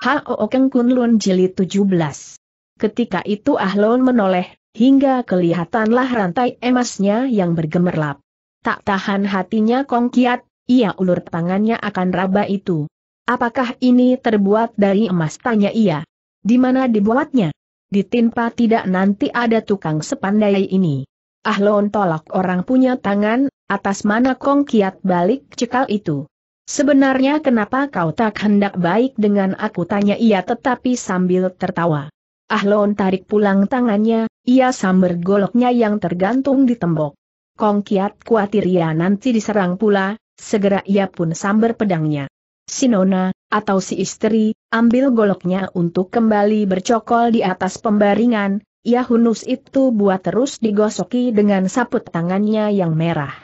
Hao Keng Kun Lun Jilid 17. Ketika itu Ahlon menoleh, hingga kelihatanlah rantai emasnya yang bergemerlap. Tak tahan hatinya Kong Kiat, ia ulur tangannya akan raba itu. Apakah ini terbuat dari emas? Tanya ia. Di mana dibuatnya? Ditimpa tidak nanti ada tukang sepandai ini. Ahlon tolak orang punya tangan, atas mana Kong Kiat balik cekal itu. Sebenarnya kenapa kau tak hendak baik dengan aku tanya ia tetapi sambil tertawa. Ahlon tarik pulang tangannya, ia sambar goloknya yang tergantung di tembok. Kong Kiat khawatir ia nanti diserang pula, segera ia pun sambar pedangnya. Sinona atau si istri, ambil goloknya untuk kembali bercokol di atas pembaringan, ia hunus itu buat terus digosoki dengan saput tangannya yang merah.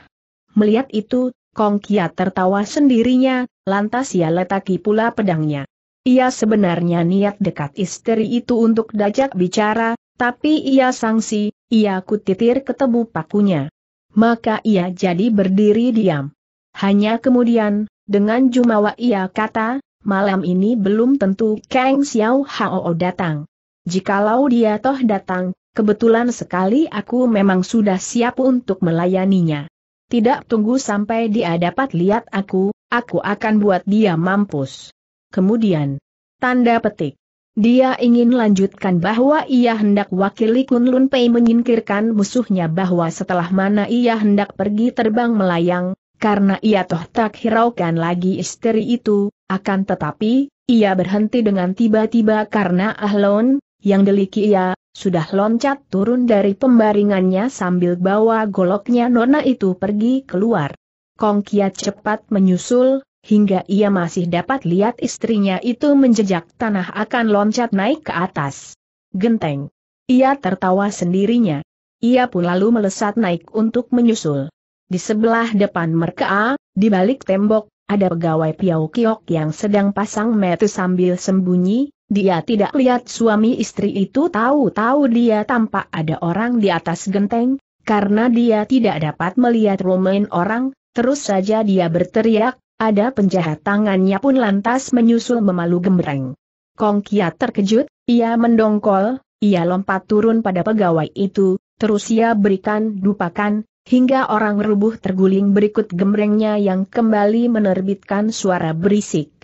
Melihat itu, Kong Kiat tertawa sendirinya, lantas ia letaki pula pedangnya. Ia sebenarnya niat dekat istri itu untuk dajak bicara, tapi ia sangsi, ia kutitir ke tebu pakunya. Maka ia jadi berdiri diam. Hanya kemudian, dengan jumawa ia kata, malam ini belum tentu Kang Xiao Hao datang. Jikalau dia toh datang, kebetulan sekali aku memang sudah siap untuk melayaninya. Tidak tunggu sampai dia dapat lihat aku, aku akan buat dia mampus. Kemudian, tanda petik. Dia ingin lanjutkan bahwa ia hendak wakili Kunlun Pei menyingkirkan musuhnya bahwa setelah mana ia hendak pergi terbang melayang, karena ia toh tak hiraukan lagi istri itu, akan tetapi, ia berhenti dengan tiba-tiba karena Ahlon, yang deliki ia, sudah loncat turun dari pembaringannya sambil bawa goloknya nona itu pergi keluar. Kong Kiat cepat menyusul, hingga ia masih dapat lihat istrinya itu menjejak tanah akan loncat naik ke atas. Genteng. Ia tertawa sendirinya. Ia pun lalu melesat naik untuk menyusul. Di sebelah depan mereka, di balik tembok, ada pegawai Piau Kiok yang sedang pasang metu sambil sembunyi, dia tidak lihat suami istri itu tahu-tahu dia tampak ada orang di atas genteng, karena dia tidak dapat melihat romain orang, terus saja dia berteriak, ada penjahat tangannya pun lantas menyusul memalu gembreng. Kong Kiat terkejut, ia mendongkol, ia lompat turun pada pegawai itu, terus ia berikan dupakan, hingga orang rubuh terguling berikut gembrengnya yang kembali menerbitkan suara berisik.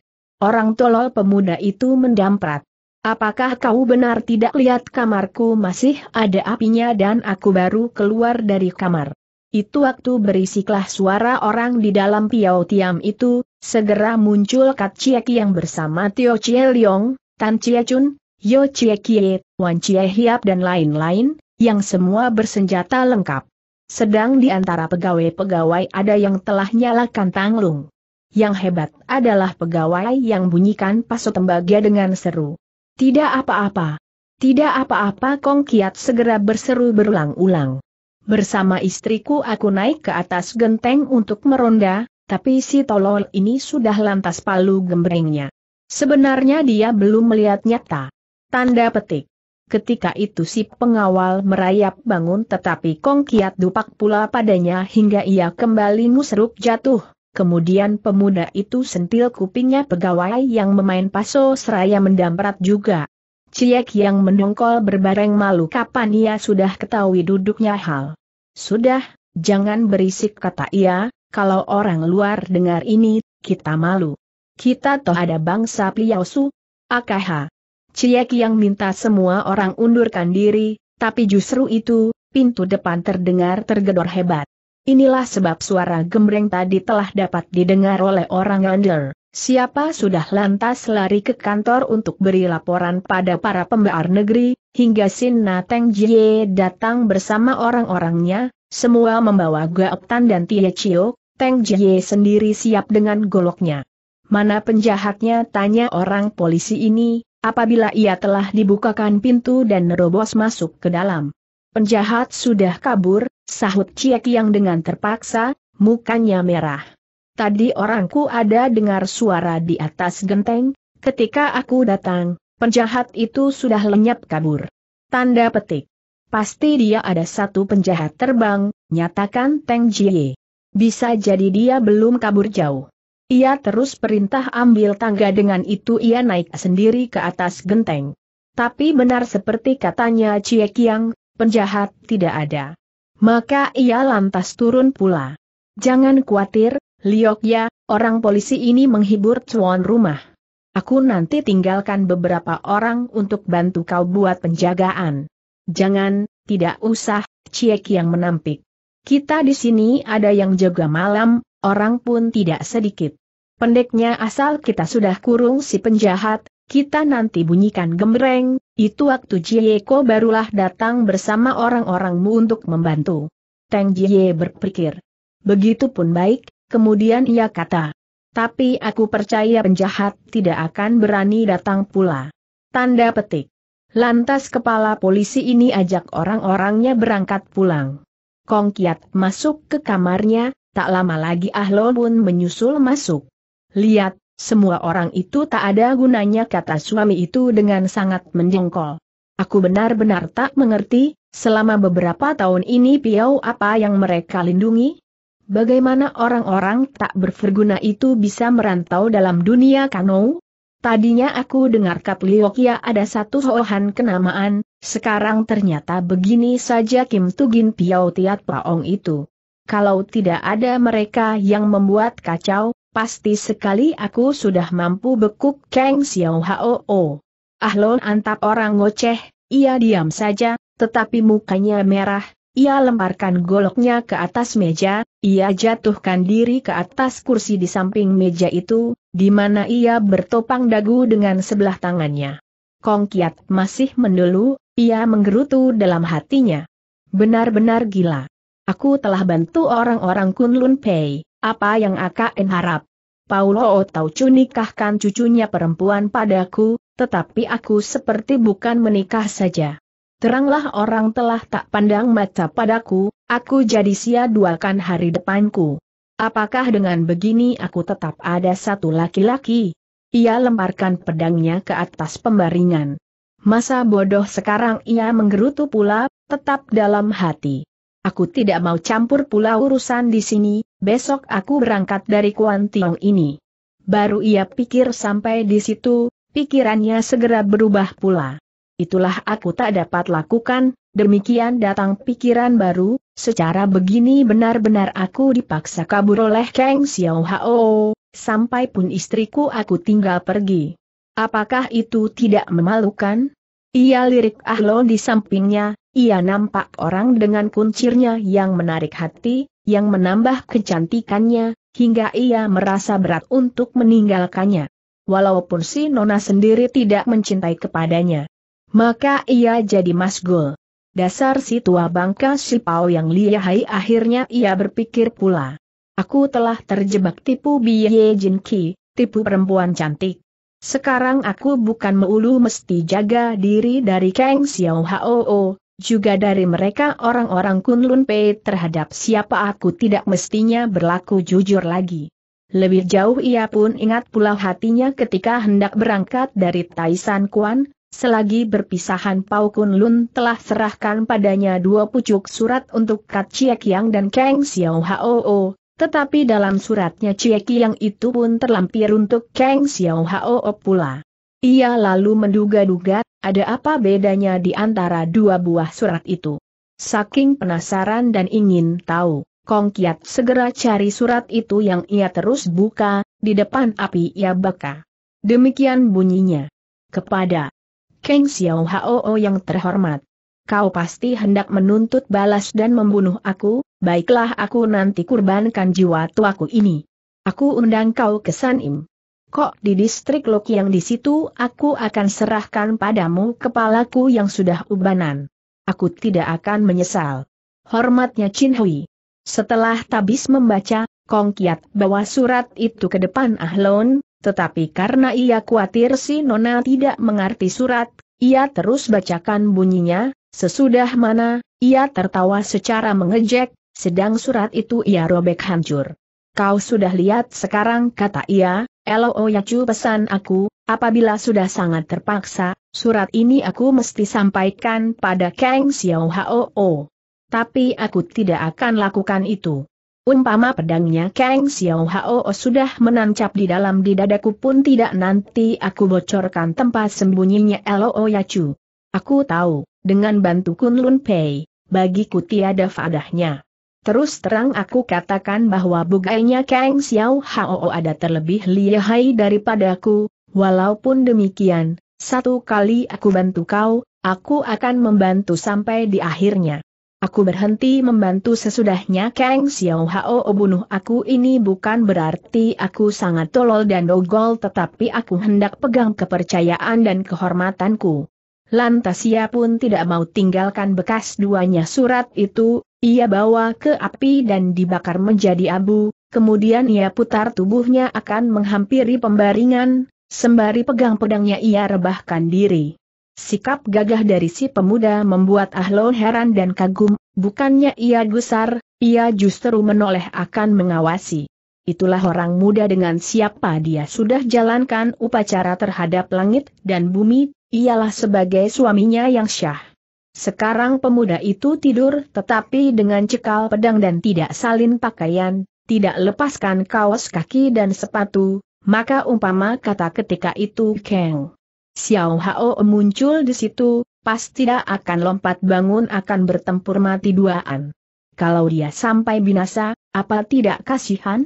Orang tolol pemuda itu mendamprat. Apakah kau benar tidak lihat kamarku masih ada apinya dan aku baru keluar dari kamar? Itu waktu berisiklah suara orang di dalam piau tiam itu, segera muncul Kat Chiek yang bersama Tio Chie Leong, Tan Chie Chun, Yo Chie Kie, Wan Chie Hiap dan lain-lain, yang semua bersenjata lengkap. Sedang di antara pegawai-pegawai ada yang telah nyalakan tanglung. Yang hebat adalah pegawai yang bunyikan pasu tembaga dengan seru. Tidak apa-apa. Tidak apa-apa Kong Kiat segera berseru berulang-ulang. Bersama istriku aku naik ke atas genteng untuk meronda, tapi si tolol ini sudah lantas palu gembrengnya. Sebenarnya dia belum melihat nyata. Tanda petik. Ketika itu si pengawal merayap bangun tetapi Kong Kiat dupak pula padanya hingga ia kembali musruk jatuh Kemudian pemuda itu sentil kupingnya pegawai yang memain paso seraya mendamprat juga. Ciek yang mendongkol berbareng malu kapan ia sudah ketahui duduknya hal. Sudah, jangan berisik kata ia, kalau orang luar dengar ini, kita malu. Kita toh ada bangsa Piausu. AKH. Ciek yang minta semua orang undurkan diri, tapi justru itu, pintu depan terdengar tergedor hebat. Inilah sebab suara gembreng tadi telah dapat didengar oleh orang under. Siapa sudah lantas lari ke kantor untuk beri laporan pada para pembaar negeri, hingga Sin Nateng Jie datang bersama orang-orangnya, semua membawa Gaoktan dan tia Chio, Teng Jie sendiri siap dengan goloknya. Mana penjahatnya tanya orang polisi ini, apabila ia telah dibukakan pintu dan nerobos masuk ke dalam. Penjahat sudah kabur, Sahut Ciek yang dengan terpaksa, mukanya merah. Tadi orangku ada dengar suara di atas genteng, ketika aku datang, penjahat itu sudah lenyap kabur. Tanda petik. Pasti dia ada satu penjahat terbang, nyatakan Teng Jie. Bisa jadi dia belum kabur jauh. Ia terus perintah ambil tangga dengan itu ia naik sendiri ke atas genteng. Tapi benar seperti katanya Cie Kiang, penjahat tidak ada. Maka ia lantas turun pula. Jangan khawatir, ya, orang polisi ini menghibur cuan rumah. Aku nanti tinggalkan beberapa orang untuk bantu kau buat penjagaan. Jangan, tidak usah, Ciek yang menampik. Kita di sini ada yang jaga malam, orang pun tidak sedikit. Pendeknya asal kita sudah kurung si penjahat, kita nanti bunyikan gembreng, itu waktu Jieko barulah datang bersama orang-orangmu untuk membantu. Teng Jie berpikir. Begitupun baik, kemudian ia kata. Tapi aku percaya penjahat tidak akan berani datang pula. Tanda petik. Lantas kepala polisi ini ajak orang-orangnya berangkat pulang. Kong Kiat masuk ke kamarnya, tak lama lagi Ahlo pun menyusul masuk. Lihat, semua orang itu tak ada gunanya kata suami itu dengan sangat menjengkol. Aku benar-benar tak mengerti, selama beberapa tahun ini piau apa yang mereka lindungi? Bagaimana orang-orang tak berguna itu bisa merantau dalam dunia kano? Tadinya aku dengar Kat Liokia ada satu hohan kenamaan, sekarang ternyata begini saja Kim Tugin Piau Tiat Paong itu. Kalau tidak ada mereka yang membuat kacau, pasti sekali aku sudah mampu bekuk Kang Xiao Hao. Ahlon antap orang ngoceh, ia diam saja, tetapi mukanya merah, ia lemparkan goloknya ke atas meja, ia jatuhkan diri ke atas kursi di samping meja itu, di mana ia bertopang dagu dengan sebelah tangannya. Kong Kiat masih mendulu. ia menggerutu dalam hatinya. Benar-benar gila. Aku telah bantu orang-orang Kunlun Pei. Apa yang akan harap? Paulo Otaucu nikahkan cucunya perempuan padaku, tetapi aku seperti bukan menikah saja. Teranglah orang telah tak pandang mata padaku, aku jadi sia-duakan hari depanku. Apakah dengan begini aku tetap ada satu laki-laki? Ia lemparkan pedangnya ke atas pembaringan. Masa bodoh sekarang ia menggerutu pula, tetap dalam hati. Aku tidak mau campur pula urusan di sini, besok aku berangkat dari Kuan Tiong ini. Baru ia pikir sampai di situ, pikirannya segera berubah pula. Itulah aku tak dapat lakukan, demikian datang pikiran baru, secara begini benar-benar aku dipaksa kabur oleh Kang Xiao Hao, sampai pun istriku aku tinggal pergi. Apakah itu tidak memalukan? Ia lirik Ahlo di sampingnya, ia nampak orang dengan kuncirnya yang menarik hati, yang menambah kecantikannya, hingga ia merasa berat untuk meninggalkannya. Walaupun si Nona sendiri tidak mencintai kepadanya. Maka ia jadi masgul. Dasar si tua bangka si Pao yang lihai akhirnya ia berpikir pula. Aku telah terjebak tipu Biye Jin Ki, tipu perempuan cantik. Sekarang aku bukan meulu mesti jaga diri dari Kang Xiao Hao, juga dari mereka orang-orang Kunlun Pei terhadap siapa aku tidak mestinya berlaku jujur lagi. Lebih jauh ia pun ingat pula hatinya ketika hendak berangkat dari Taishan Kuan, selagi berpisahan Pau Kunlun telah serahkan padanya dua pucuk surat untuk Kat Chiek Yang dan Kang Xiao Hao, tetapi dalam suratnya Cieki yang itu pun terlampir untuk Kang Xiao Hao pula. Ia lalu menduga-duga, ada apa bedanya di antara dua buah surat itu. Saking penasaran dan ingin tahu, Kong Kiat segera cari surat itu yang ia terus buka, di depan api ia baka. Demikian bunyinya. Kepada Kang Xiao Hao yang terhormat. Kau pasti hendak menuntut balas dan membunuh aku, baiklah aku nanti kurbankan jiwa tuaku ini. Aku undang kau ke Sanim. Kok di distrik Lok yang di situ aku akan serahkan padamu kepalaku yang sudah ubanan. Aku tidak akan menyesal. Hormatnya Chin Hui. Setelah Tabis membaca, Kong Kiat bawa surat itu ke depan Ahlon, tetapi karena ia khawatir si Nona tidak mengerti surat, ia terus bacakan bunyinya, sesudah mana, ia tertawa secara mengejek, sedang surat itu ia robek hancur. Kau sudah lihat sekarang kata ia, Elo oh Yacu pesan aku, apabila sudah sangat terpaksa, surat ini aku mesti sampaikan pada Kang Xiao Hao. Oh. Tapi aku tidak akan lakukan itu. Umpama pedangnya Kang Xiao Hao oh, sudah menancap di dalam di dadaku pun tidak nanti aku bocorkan tempat sembunyinya Elo Yacu. Aku tahu, dengan bantu Kun Lun Pei, bagiku tiada fadahnya. Terus terang aku katakan bahwa bugainya Kang Xiao Hao ada terlebih lihai daripadaku, walaupun demikian, satu kali aku bantu kau, aku akan membantu sampai di akhirnya. Aku berhenti membantu sesudahnya Kang Xiao Hao bunuh aku ini bukan berarti aku sangat tolol dan dogol tetapi aku hendak pegang kepercayaan dan kehormatanku. Lantas ia pun tidak mau tinggalkan bekas duanya surat itu, ia bawa ke api dan dibakar menjadi abu, kemudian ia putar tubuhnya akan menghampiri pembaringan, sembari pegang pedangnya ia rebahkan diri. Sikap gagah dari si pemuda membuat Ahlon heran dan kagum, bukannya ia gusar, ia justru menoleh akan mengawasi. Itulah orang muda dengan siapa dia sudah jalankan upacara terhadap langit dan bumi, ialah sebagai suaminya yang syah. Sekarang pemuda itu tidur tetapi dengan cekal pedang dan tidak salin pakaian, tidak lepaskan kaos kaki dan sepatu, maka umpama kata ketika itu Kang Xiao Hao muncul di situ, pasti tidak akan lompat bangun akan bertempur mati duaan. Kalau dia sampai binasa, apa tidak kasihan?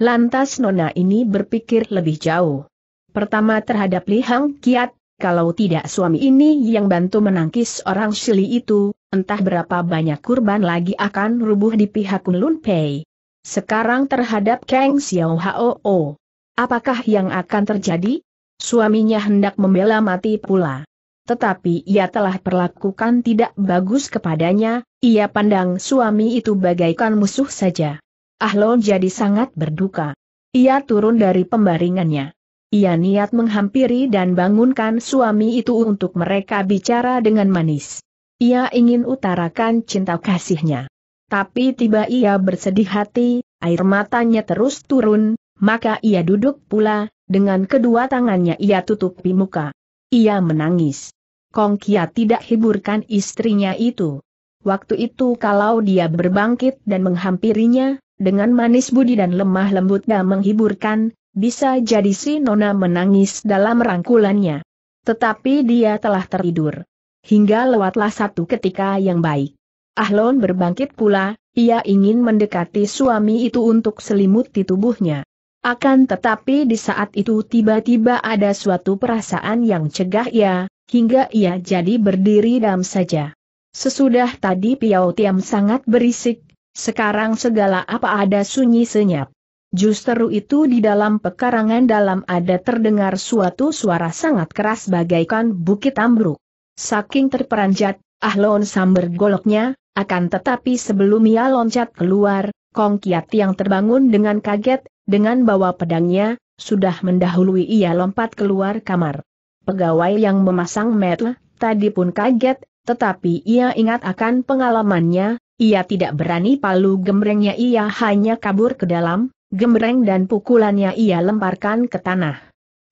Lantas nona ini berpikir lebih jauh. Pertama terhadap Li Hang Kiat, kalau tidak suami ini yang bantu menangkis orang Shili itu, entah berapa banyak kurban lagi akan rubuh di pihak Kunlun Pei. Sekarang terhadap Kang Xiao Hao, apakah yang akan terjadi? Suaminya hendak membela mati pula. Tetapi ia telah perlakukan tidak bagus kepadanya, ia pandang suami itu bagaikan musuh saja. Ahlon jadi sangat berduka. Ia turun dari pembaringannya. Ia niat menghampiri dan bangunkan suami itu untuk mereka bicara dengan manis. Ia ingin utarakan cinta kasihnya. Tapi tiba ia bersedih hati, air matanya terus turun, maka ia duduk pula, dengan kedua tangannya ia tutupi muka. Ia menangis. Kong Kia tidak hiburkan istrinya itu. Waktu itu kalau dia berbangkit dan menghampirinya, dengan manis budi dan lemah lembut dan menghiburkan, bisa jadi si Nona menangis dalam rangkulannya. Tetapi dia telah tertidur. Hingga lewatlah satu ketika yang baik. Ahlon berbangkit pula, ia ingin mendekati suami itu untuk selimuti tubuhnya. Akan tetapi di saat itu tiba-tiba ada suatu perasaan yang cegah ia, hingga ia jadi berdiri dam saja. Sesudah tadi Piau Tiam sangat berisik, sekarang segala apa ada sunyi senyap. Justru itu di dalam pekarangan dalam ada terdengar suatu suara sangat keras bagaikan bukit ambruk. Saking terperanjat, Ahlon samber goloknya, akan tetapi sebelum ia loncat keluar, Kong Kiat yang terbangun dengan kaget, dengan bawa pedangnya, sudah mendahului ia lompat keluar kamar. Pegawai yang memasang metel, tadi pun kaget, tetapi ia ingat akan pengalamannya, ia tidak berani palu gembrengnya ia hanya kabur ke dalam, gembreng dan pukulannya ia lemparkan ke tanah.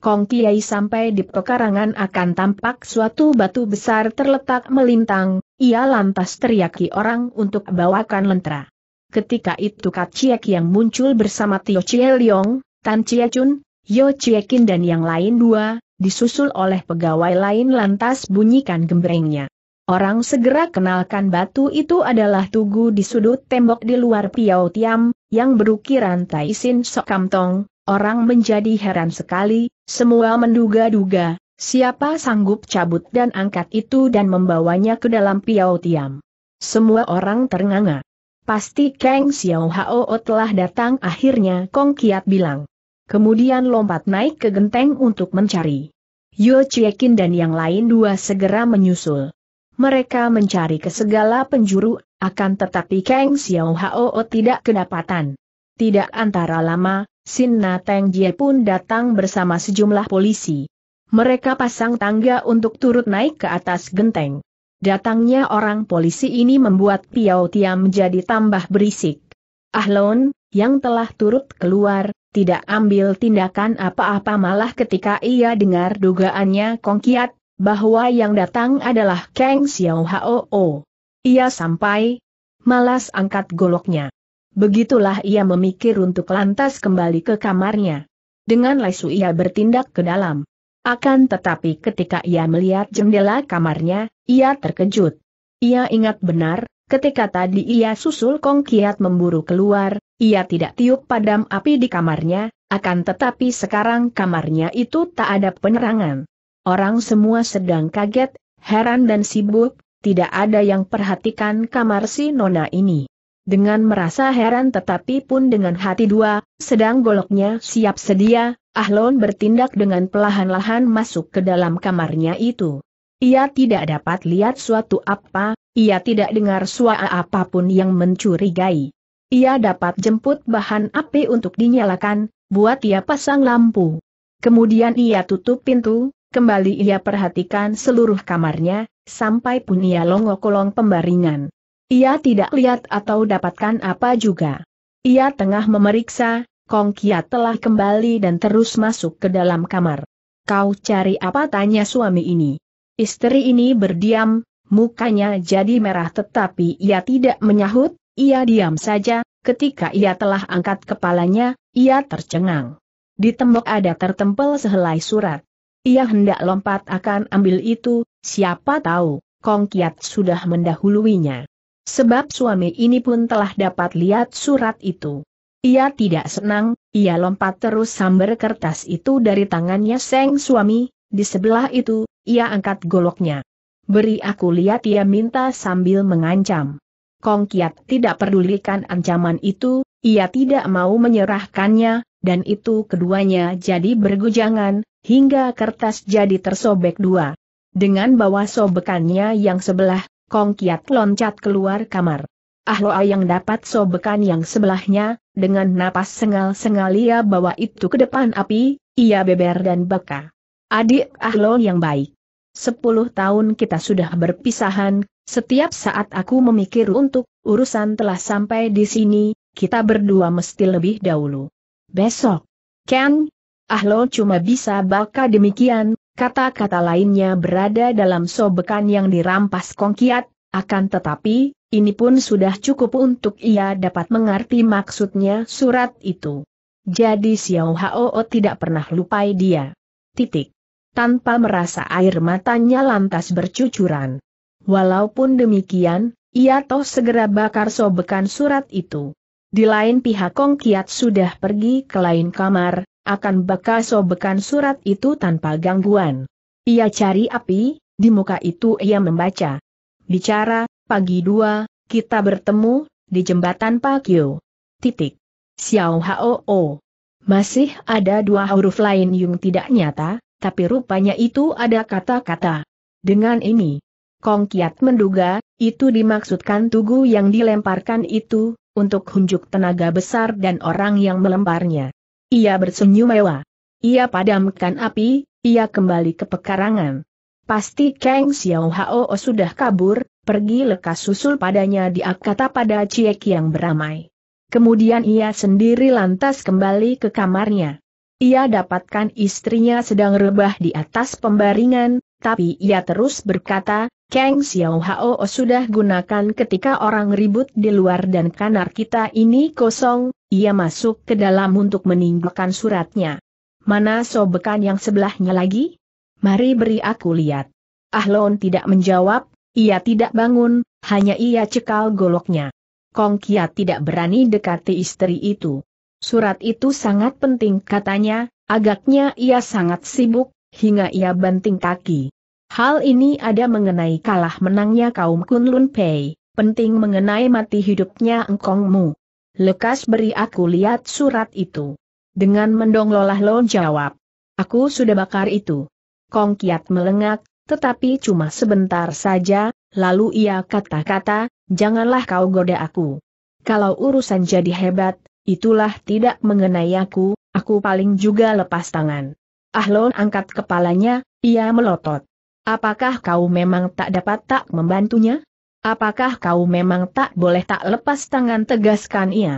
Kong Kiai sampai di pekarangan akan tampak suatu batu besar terletak melintang, ia lantas teriaki orang untuk bawakan lentera. Ketika itu Kat Chiek yang muncul bersama Tio Chie Leong, Tan Chie Chun, Yo Kin dan yang lain dua, disusul oleh pegawai lain lantas bunyikan gembrengnya. Orang segera kenalkan batu itu adalah tugu di sudut tembok di luar Piau Tiam, yang berukiran Taisin Sok Kamtong, orang menjadi heran sekali, semua menduga-duga, siapa sanggup cabut dan angkat itu dan membawanya ke dalam Piau Tiam. Semua orang ternganga. Pasti Kang Xiao Hao telah datang akhirnya Kong Kiat bilang. Kemudian lompat naik ke genteng untuk mencari. Yu Chiekin dan yang lain dua segera menyusul mereka mencari ke segala penjuru, akan tetapi Kang Xiao Hao tidak kedapatan. Tidak antara lama, Sin Na Teng Jie pun datang bersama sejumlah polisi. Mereka pasang tangga untuk turut naik ke atas genteng. Datangnya orang polisi ini membuat Piao Tiam menjadi tambah berisik. Ahlon, yang telah turut keluar, tidak ambil tindakan apa-apa malah ketika ia dengar dugaannya Kong Kiat bahwa yang datang adalah Kang Xiao Hao. Ia sampai, malas angkat goloknya. Begitulah ia memikir untuk lantas kembali ke kamarnya. Dengan lesu ia bertindak ke dalam. Akan tetapi ketika ia melihat jendela kamarnya, ia terkejut. Ia ingat benar, ketika tadi ia susul Kong Kiat memburu keluar, ia tidak tiup padam api di kamarnya, akan tetapi sekarang kamarnya itu tak ada penerangan. Orang semua sedang kaget, heran dan sibuk, tidak ada yang perhatikan kamar si nona ini. Dengan merasa heran tetapi pun dengan hati dua, sedang goloknya siap sedia, Ahlon bertindak dengan pelahan-lahan masuk ke dalam kamarnya itu. Ia tidak dapat lihat suatu apa, ia tidak dengar suara apapun yang mencurigai. Ia dapat jemput bahan api untuk dinyalakan, buat ia pasang lampu. Kemudian ia tutup pintu, Kembali ia perhatikan seluruh kamarnya, sampai pun ia longok-longok pembaringan. Ia tidak lihat atau dapatkan apa juga. Ia tengah memeriksa, Kong Kia telah kembali dan terus masuk ke dalam kamar. Kau cari apa tanya suami ini. Istri ini berdiam, mukanya jadi merah tetapi ia tidak menyahut, ia diam saja, ketika ia telah angkat kepalanya, ia tercengang. Di tembok ada tertempel sehelai surat. Ia hendak lompat akan ambil itu, siapa tahu, Kong Kiat sudah mendahuluinya. Sebab suami ini pun telah dapat lihat surat itu. Ia tidak senang, ia lompat terus sambar kertas itu dari tangannya Seng suami, di sebelah itu, ia angkat goloknya. Beri aku lihat ia minta sambil mengancam. Kong Kiat tidak pedulikan ancaman itu, ia tidak mau menyerahkannya, dan itu keduanya jadi bergujangan, hingga kertas jadi tersobek dua. Dengan bawah sobekannya yang sebelah, Kong Kiat loncat keluar kamar. Ahloa yang dapat sobekan yang sebelahnya, dengan napas sengal-sengal ia bawa itu ke depan api, ia beber dan baka. Adik Ahlo yang baik. Sepuluh tahun kita sudah berpisahan, setiap saat aku memikir untuk, urusan telah sampai di sini, kita berdua mesti lebih dahulu. Besok. Ken, Ahlo cuma bisa baka demikian, kata-kata lainnya berada dalam sobekan yang dirampas Kongkiat, akan tetapi, ini pun sudah cukup untuk ia dapat mengerti maksudnya surat itu. Jadi Xiao Hao tidak pernah lupai dia. Titik. Tanpa merasa air matanya lantas bercucuran. Walaupun demikian, ia toh segera bakar sobekan surat itu. Di lain pihak Kong Kiat sudah pergi ke lain kamar, akan bakal sobekan surat itu tanpa gangguan. Ia cari api, di muka itu ia membaca. Bicara, pagi dua, kita bertemu, di jembatan Pakyo. Titik. Xiao Hao. Masih ada dua huruf lain yang tidak nyata, tapi rupanya itu ada kata-kata. Dengan ini, Kong Kiat menduga, itu dimaksudkan tugu yang dilemparkan itu, untuk hunjuk tenaga besar dan orang yang melemparnya. Ia bersenyum mewah. Ia padamkan api, ia kembali ke pekarangan. Pasti Kang Xiao Hao sudah kabur, pergi lekas susul padanya di kata pada Ciek yang beramai. Kemudian ia sendiri lantas kembali ke kamarnya. Ia dapatkan istrinya sedang rebah di atas pembaringan, tapi ia terus berkata, Kang Xiao Hao sudah gunakan ketika orang ribut di luar dan kanar kita ini kosong, ia masuk ke dalam untuk meninggalkan suratnya. Mana sobekan yang sebelahnya lagi? Mari beri aku lihat. Ahlon tidak menjawab, ia tidak bangun, hanya ia cekal goloknya. Kong Kia tidak berani dekati istri itu. Surat itu sangat penting katanya, agaknya ia sangat sibuk, hingga ia banting kaki. Hal ini ada mengenai kalah menangnya kaum Kunlun Pei, penting mengenai mati hidupnya engkongmu. Lekas beri aku lihat surat itu. Dengan mendonglolah Lon jawab. Aku sudah bakar itu. Kong Kiat melengak, tetapi cuma sebentar saja, lalu ia kata-kata, janganlah kau goda aku. Kalau urusan jadi hebat, itulah tidak mengenai aku, aku paling juga lepas tangan. Ahlon angkat kepalanya, ia melotot. Apakah kau memang tak dapat tak membantunya? Apakah kau memang tak boleh tak lepas tangan tegaskan ia?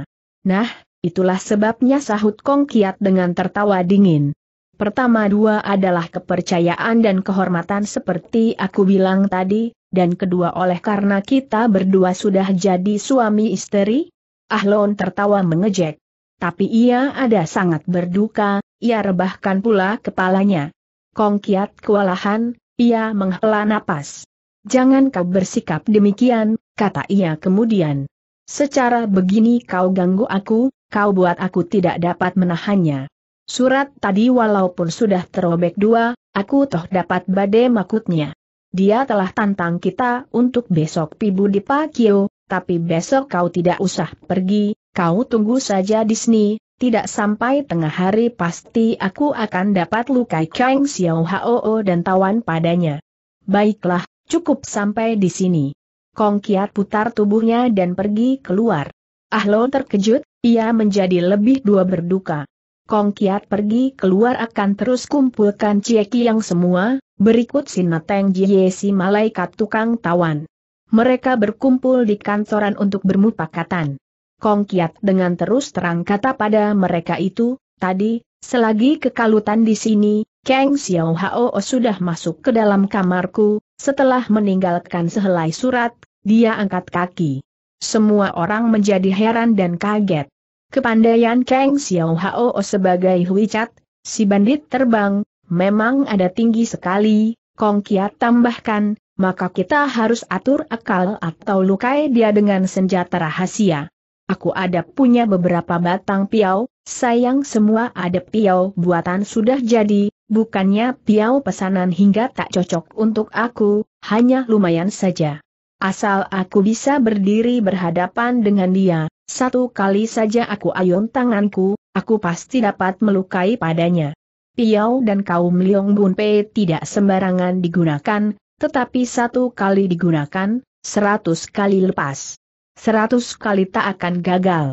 Nah, itulah sebabnya sahut Kong Kiat dengan tertawa dingin. Pertama dua adalah kepercayaan dan kehormatan seperti aku bilang tadi, dan kedua oleh karena kita berdua sudah jadi suami istri? Ahlon tertawa mengejek. Tapi ia ada sangat berduka, ia rebahkan pula kepalanya. Kong Kiat kewalahan, ia menghela napas. Jangan kau bersikap demikian, kata ia kemudian. Secara begini kau ganggu aku, kau buat aku tidak dapat menahannya. Surat tadi walaupun sudah terobek dua, aku toh dapat badai makutnya. Dia telah tantang kita untuk besok pibu di Pakio, tapi besok kau tidak usah pergi, kau tunggu saja di sini, tidak sampai tengah hari pasti aku akan dapat lukai Kang Xiao Hao dan tawan padanya. Baiklah, cukup sampai di sini. Kong Kiat putar tubuhnya dan pergi keluar. Ah Ahlo terkejut, ia menjadi lebih dua berduka. Kong Kiat pergi keluar akan terus kumpulkan cieki yang semua, berikut Sinateng Jie si malaikat tukang tawan. Mereka berkumpul di kantoran untuk bermupakatan. Kong Kiat dengan terus terang kata pada mereka itu, tadi, selagi kekalutan di sini, Kang Xiao Hao sudah masuk ke dalam kamarku, setelah meninggalkan sehelai surat, dia angkat kaki. Semua orang menjadi heran dan kaget. Kepandaian Kang Xiao Hao sebagai Huicat, si bandit terbang, memang ada tinggi sekali, Kong Kiat tambahkan, maka kita harus atur akal atau lukai dia dengan senjata rahasia. Aku ada punya beberapa batang piau, sayang semua ada piau buatan sudah jadi, bukannya piau pesanan hingga tak cocok untuk aku, hanya lumayan saja. Asal aku bisa berdiri berhadapan dengan dia, satu kali saja aku ayun tanganku, aku pasti dapat melukai padanya. Piau dan kaum Liong Pei tidak sembarangan digunakan, tetapi satu kali digunakan, seratus kali lepas. Seratus kali tak akan gagal.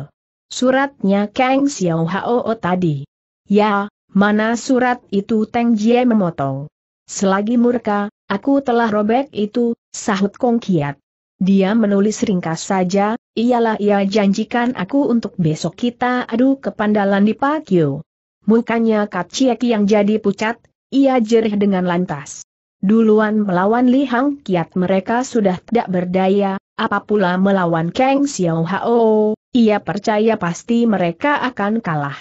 Suratnya Kang Xiao Hao tadi. Ya, mana surat itu Teng Jie memotong. Selagi murka, aku telah robek itu, sahut Kong Kiat. Dia menulis ringkas saja, ialah ia janjikan aku untuk besok kita adu ke Pandalan di Pakyo. Mukanya Chiek yang jadi pucat, ia jerih dengan lantas. Duluan melawan Li Hang Kiat mereka sudah tidak berdaya, Apapula melawan Kang Xiao Hao, ia percaya pasti mereka akan kalah.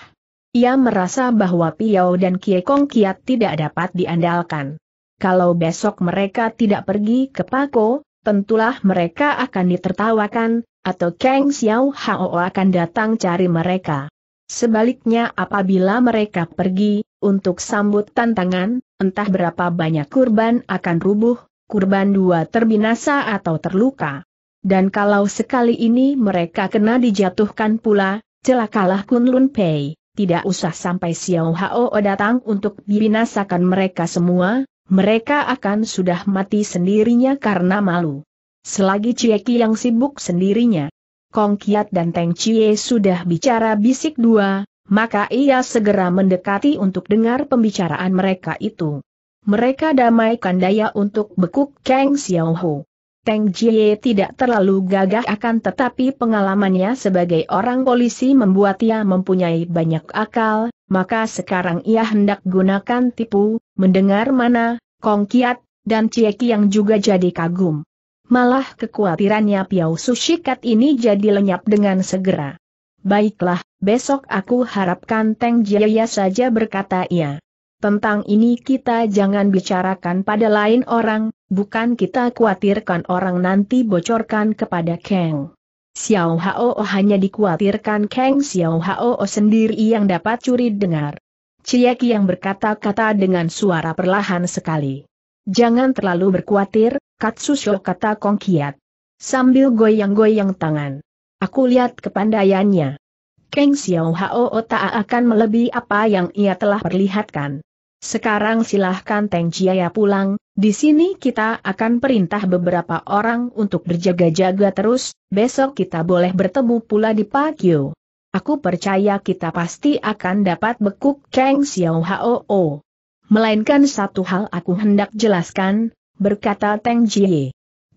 Ia merasa bahwa Piao dan Kie Kong Kiat tidak dapat diandalkan. Kalau besok mereka tidak pergi ke Pako, tentulah mereka akan ditertawakan, atau Kang Xiao Hao akan datang cari mereka. Sebaliknya apabila mereka pergi, untuk sambut tantangan, entah berapa banyak kurban akan rubuh, kurban dua terbinasa atau terluka. Dan kalau sekali ini mereka kena dijatuhkan pula, celakalah Kunlun Pei. Tidak usah sampai Xiao Hao datang untuk dibinasakan mereka semua, mereka akan sudah mati sendirinya karena malu. Selagi Cieki yang sibuk sendirinya. Kong Kiat dan Teng Cie sudah bicara bisik dua, maka ia segera mendekati untuk dengar pembicaraan mereka itu. Mereka damaikan daya untuk bekuk Kang Xiaohu. Teng Jie tidak terlalu gagah akan tetapi pengalamannya sebagai orang polisi membuat ia mempunyai banyak akal, maka sekarang ia hendak gunakan tipu, mendengar mana, Kong Kiat, dan Cie yang juga jadi kagum. Malah kekhawatirannya Piau Sushikat ini jadi lenyap dengan segera. Baiklah, besok aku harapkan Teng Jaya saja berkata ia. Tentang ini kita jangan bicarakan pada lain orang, bukan kita khawatirkan orang nanti bocorkan kepada Kang. Xiao Hao hanya dikhawatirkan Kang Xiao Hao sendiri yang dapat curi dengar. Cieki yang berkata-kata dengan suara perlahan sekali. Jangan terlalu berkhawatir, Katsusho kata Kong Kiat. Sambil goyang-goyang tangan. Aku lihat kepandaiannya. Kang Xiao Hao tak akan melebihi apa yang ia telah perlihatkan. Sekarang silahkan Teng Chiaya pulang, di sini kita akan perintah beberapa orang untuk berjaga-jaga terus, besok kita boleh bertemu pula di Pakyo. Aku percaya kita pasti akan dapat bekuk Kang Xiao Hao. Melainkan satu hal aku hendak jelaskan, berkata Teng Jie.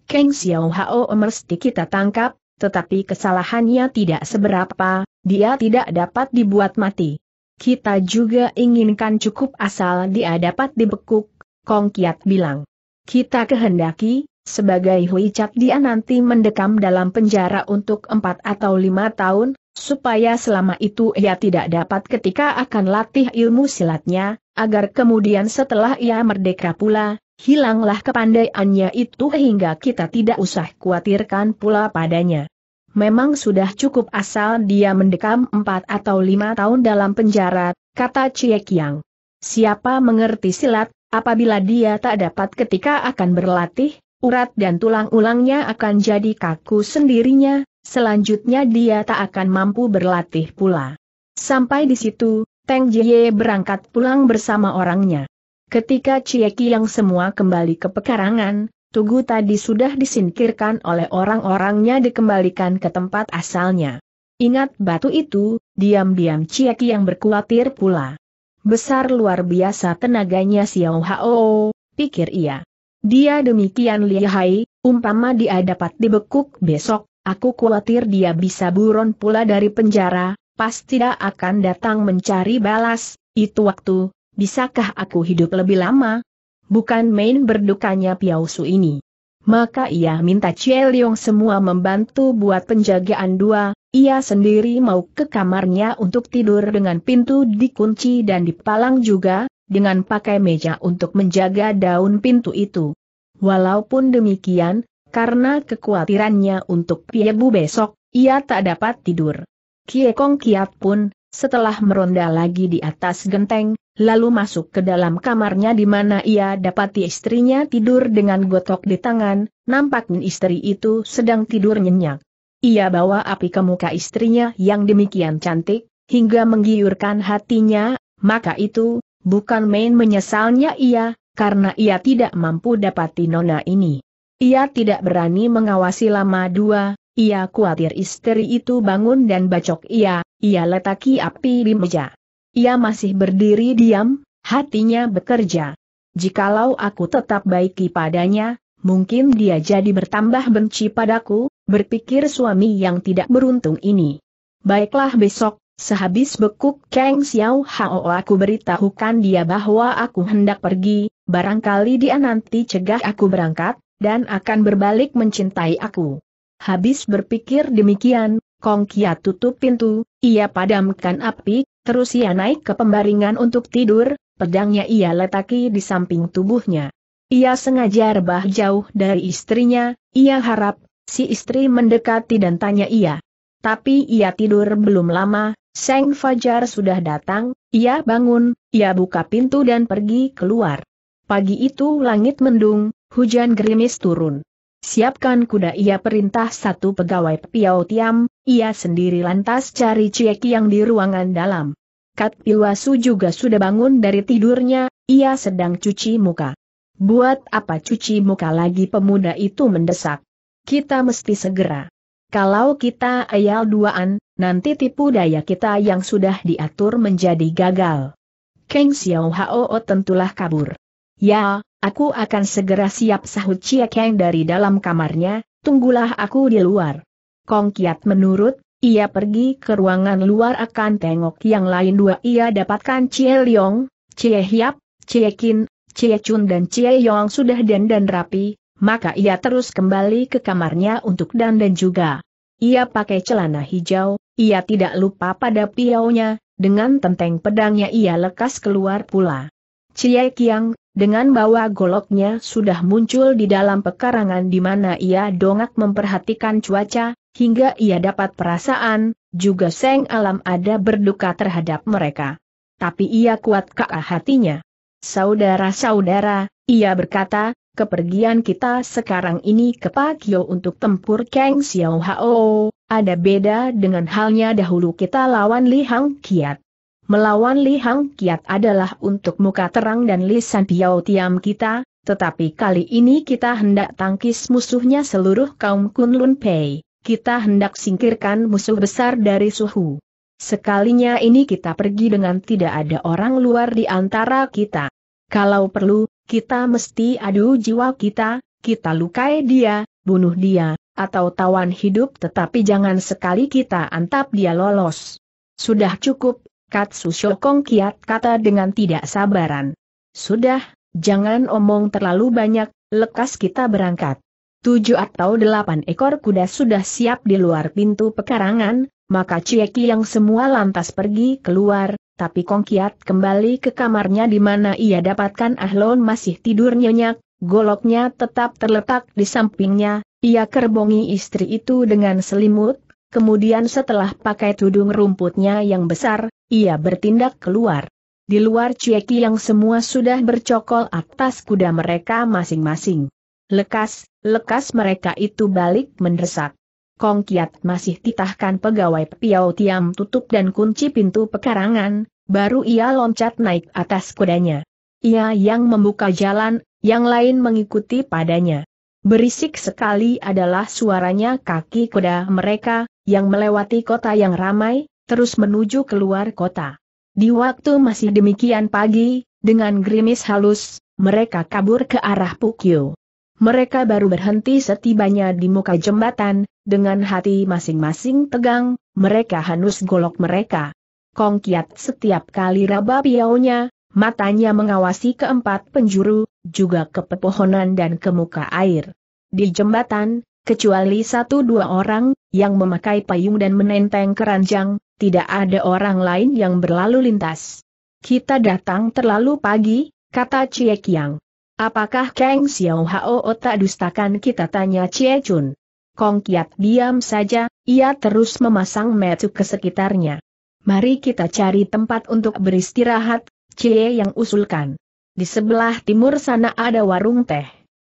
Kang Xiao Hao mesti kita tangkap, tetapi kesalahannya tidak seberapa, dia tidak dapat dibuat mati. Kita juga inginkan cukup asal dia dapat dibekuk, Kong Kiat bilang. Kita kehendaki, sebagai Hui Chat dia nanti mendekam dalam penjara untuk empat atau lima tahun, supaya selama itu ia tidak dapat ketika akan latih ilmu silatnya, agar kemudian setelah ia merdeka pula, hilanglah kepandaiannya itu hingga kita tidak usah khawatirkan pula padanya memang sudah cukup asal dia mendekam empat atau lima tahun dalam penjara, kata Cie Kiang. Siapa mengerti silat, apabila dia tak dapat ketika akan berlatih, urat dan tulang ulangnya akan jadi kaku sendirinya, selanjutnya dia tak akan mampu berlatih pula. Sampai di situ, Teng Jie berangkat pulang bersama orangnya. Ketika Cie Kiang semua kembali ke pekarangan, Tugu tadi sudah disingkirkan oleh orang-orangnya dikembalikan ke tempat asalnya. Ingat batu itu, diam-diam Ciaki yang berkuatir pula. Besar luar biasa tenaganya Xiao Hao, pikir ia. Dia demikian lihai, umpama dia dapat dibekuk besok, aku khawatir dia bisa buron pula dari penjara, pasti dia akan datang mencari balas, itu waktu, bisakah aku hidup lebih lama? bukan main berdukanya Piao ini. Maka ia minta Chie Leong semua membantu buat penjagaan dua, ia sendiri mau ke kamarnya untuk tidur dengan pintu dikunci dan dipalang juga, dengan pakai meja untuk menjaga daun pintu itu. Walaupun demikian, karena kekhawatirannya untuk Piebu Bu besok, ia tak dapat tidur. Kie Kong Kiat pun, setelah meronda lagi di atas genteng, lalu masuk ke dalam kamarnya di mana ia dapati istrinya tidur dengan gotok di tangan, nampaknya istri itu sedang tidur nyenyak. Ia bawa api ke muka istrinya yang demikian cantik, hingga menggiurkan hatinya, maka itu, bukan main menyesalnya ia, karena ia tidak mampu dapati nona ini. Ia tidak berani mengawasi lama dua, ia khawatir istri itu bangun dan bacok ia, ia letaki api di meja. Ia masih berdiri diam, hatinya bekerja. Jikalau aku tetap baiki padanya, mungkin dia jadi bertambah benci padaku, berpikir suami yang tidak beruntung ini. Baiklah besok, sehabis bekuk Kang Xiao Hao aku beritahukan dia bahwa aku hendak pergi, barangkali dia nanti cegah aku berangkat, dan akan berbalik mencintai aku. Habis berpikir demikian, Kong Kia tutup pintu, ia padamkan api, terus ia naik ke pembaringan untuk tidur, pedangnya ia letaki di samping tubuhnya. Ia sengaja rebah jauh dari istrinya, ia harap, si istri mendekati dan tanya ia. Tapi ia tidur belum lama, Seng Fajar sudah datang, ia bangun, ia buka pintu dan pergi keluar. Pagi itu langit mendung, hujan gerimis turun. Siapkan kuda ia perintah satu pegawai Piao Tiam, ia sendiri lantas cari Cieki yang di ruangan dalam. Kat Pilwasu juga sudah bangun dari tidurnya, ia sedang cuci muka. Buat apa cuci muka lagi pemuda itu mendesak. Kita mesti segera. Kalau kita ayal duaan, nanti tipu daya kita yang sudah diatur menjadi gagal. Keng Xiao Hao tentulah kabur. Ya, Aku akan segera siap sahut Chia Kang dari dalam kamarnya, tunggulah aku di luar. Kong Kiat menurut, ia pergi ke ruangan luar akan tengok yang lain dua ia dapatkan Cie Leong, Cie Hiap, Cie Kin, Cie Chun dan Cie Yong sudah dandan rapi, maka ia terus kembali ke kamarnya untuk dandan juga. Ia pakai celana hijau, ia tidak lupa pada piaunya, dengan tenteng pedangnya ia lekas keluar pula. Cie Kiang, dengan bawa goloknya sudah muncul di dalam pekarangan di mana ia dongak memperhatikan cuaca, hingga ia dapat perasaan, juga Seng Alam ada berduka terhadap mereka. Tapi ia kuat kaah hatinya. Saudara-saudara, ia berkata, kepergian kita sekarang ini ke Pakio untuk tempur Kang Xiao Hao, ada beda dengan halnya dahulu kita lawan Li Hang Kiat melawan Li Hang Kiat adalah untuk muka terang dan lisan Piao tiam kita, tetapi kali ini kita hendak tangkis musuhnya seluruh kaum Kunlun Pei, kita hendak singkirkan musuh besar dari suhu. Sekalinya ini kita pergi dengan tidak ada orang luar di antara kita. Kalau perlu, kita mesti adu jiwa kita, kita lukai dia, bunuh dia, atau tawan hidup tetapi jangan sekali kita antap dia lolos. Sudah cukup, Katsu Shokong kiat kata dengan tidak sabaran. Sudah, jangan omong terlalu banyak, lekas kita berangkat. Tujuh atau delapan ekor kuda sudah siap di luar pintu pekarangan, maka Cieki yang semua lantas pergi keluar, tapi Kong Kiat kembali ke kamarnya di mana ia dapatkan Ahlon masih tidur nyenyak, goloknya tetap terletak di sampingnya, ia kerbongi istri itu dengan selimut, Kemudian setelah pakai tudung rumputnya yang besar, ia bertindak keluar. Di luar Cieki yang semua sudah bercokol atas kuda mereka masing-masing. Lekas, lekas mereka itu balik mendesak. Kong Kiat masih titahkan pegawai Piao Tiam tutup dan kunci pintu pekarangan, baru ia loncat naik atas kudanya. Ia yang membuka jalan, yang lain mengikuti padanya. Berisik sekali adalah suaranya kaki kuda mereka, yang melewati kota yang ramai, terus menuju keluar kota. Di waktu masih demikian pagi, dengan gerimis halus, mereka kabur ke arah Pukyo. Mereka baru berhenti setibanya di muka jembatan, dengan hati masing-masing tegang, mereka hanus golok mereka. Kong Kiat setiap kali raba piaunya, matanya mengawasi keempat penjuru, juga ke pepohonan dan ke muka air. Di jembatan, kecuali satu dua orang, yang memakai payung dan menenteng keranjang, tidak ada orang lain yang berlalu lintas. Kita datang terlalu pagi, kata Cie Kiang. Apakah Kang Xiao Hao tak dustakan kita tanya Cie Chun? Kong Kiat diam saja, ia terus memasang metu ke sekitarnya. Mari kita cari tempat untuk beristirahat, Cie yang usulkan. Di sebelah timur sana ada warung teh.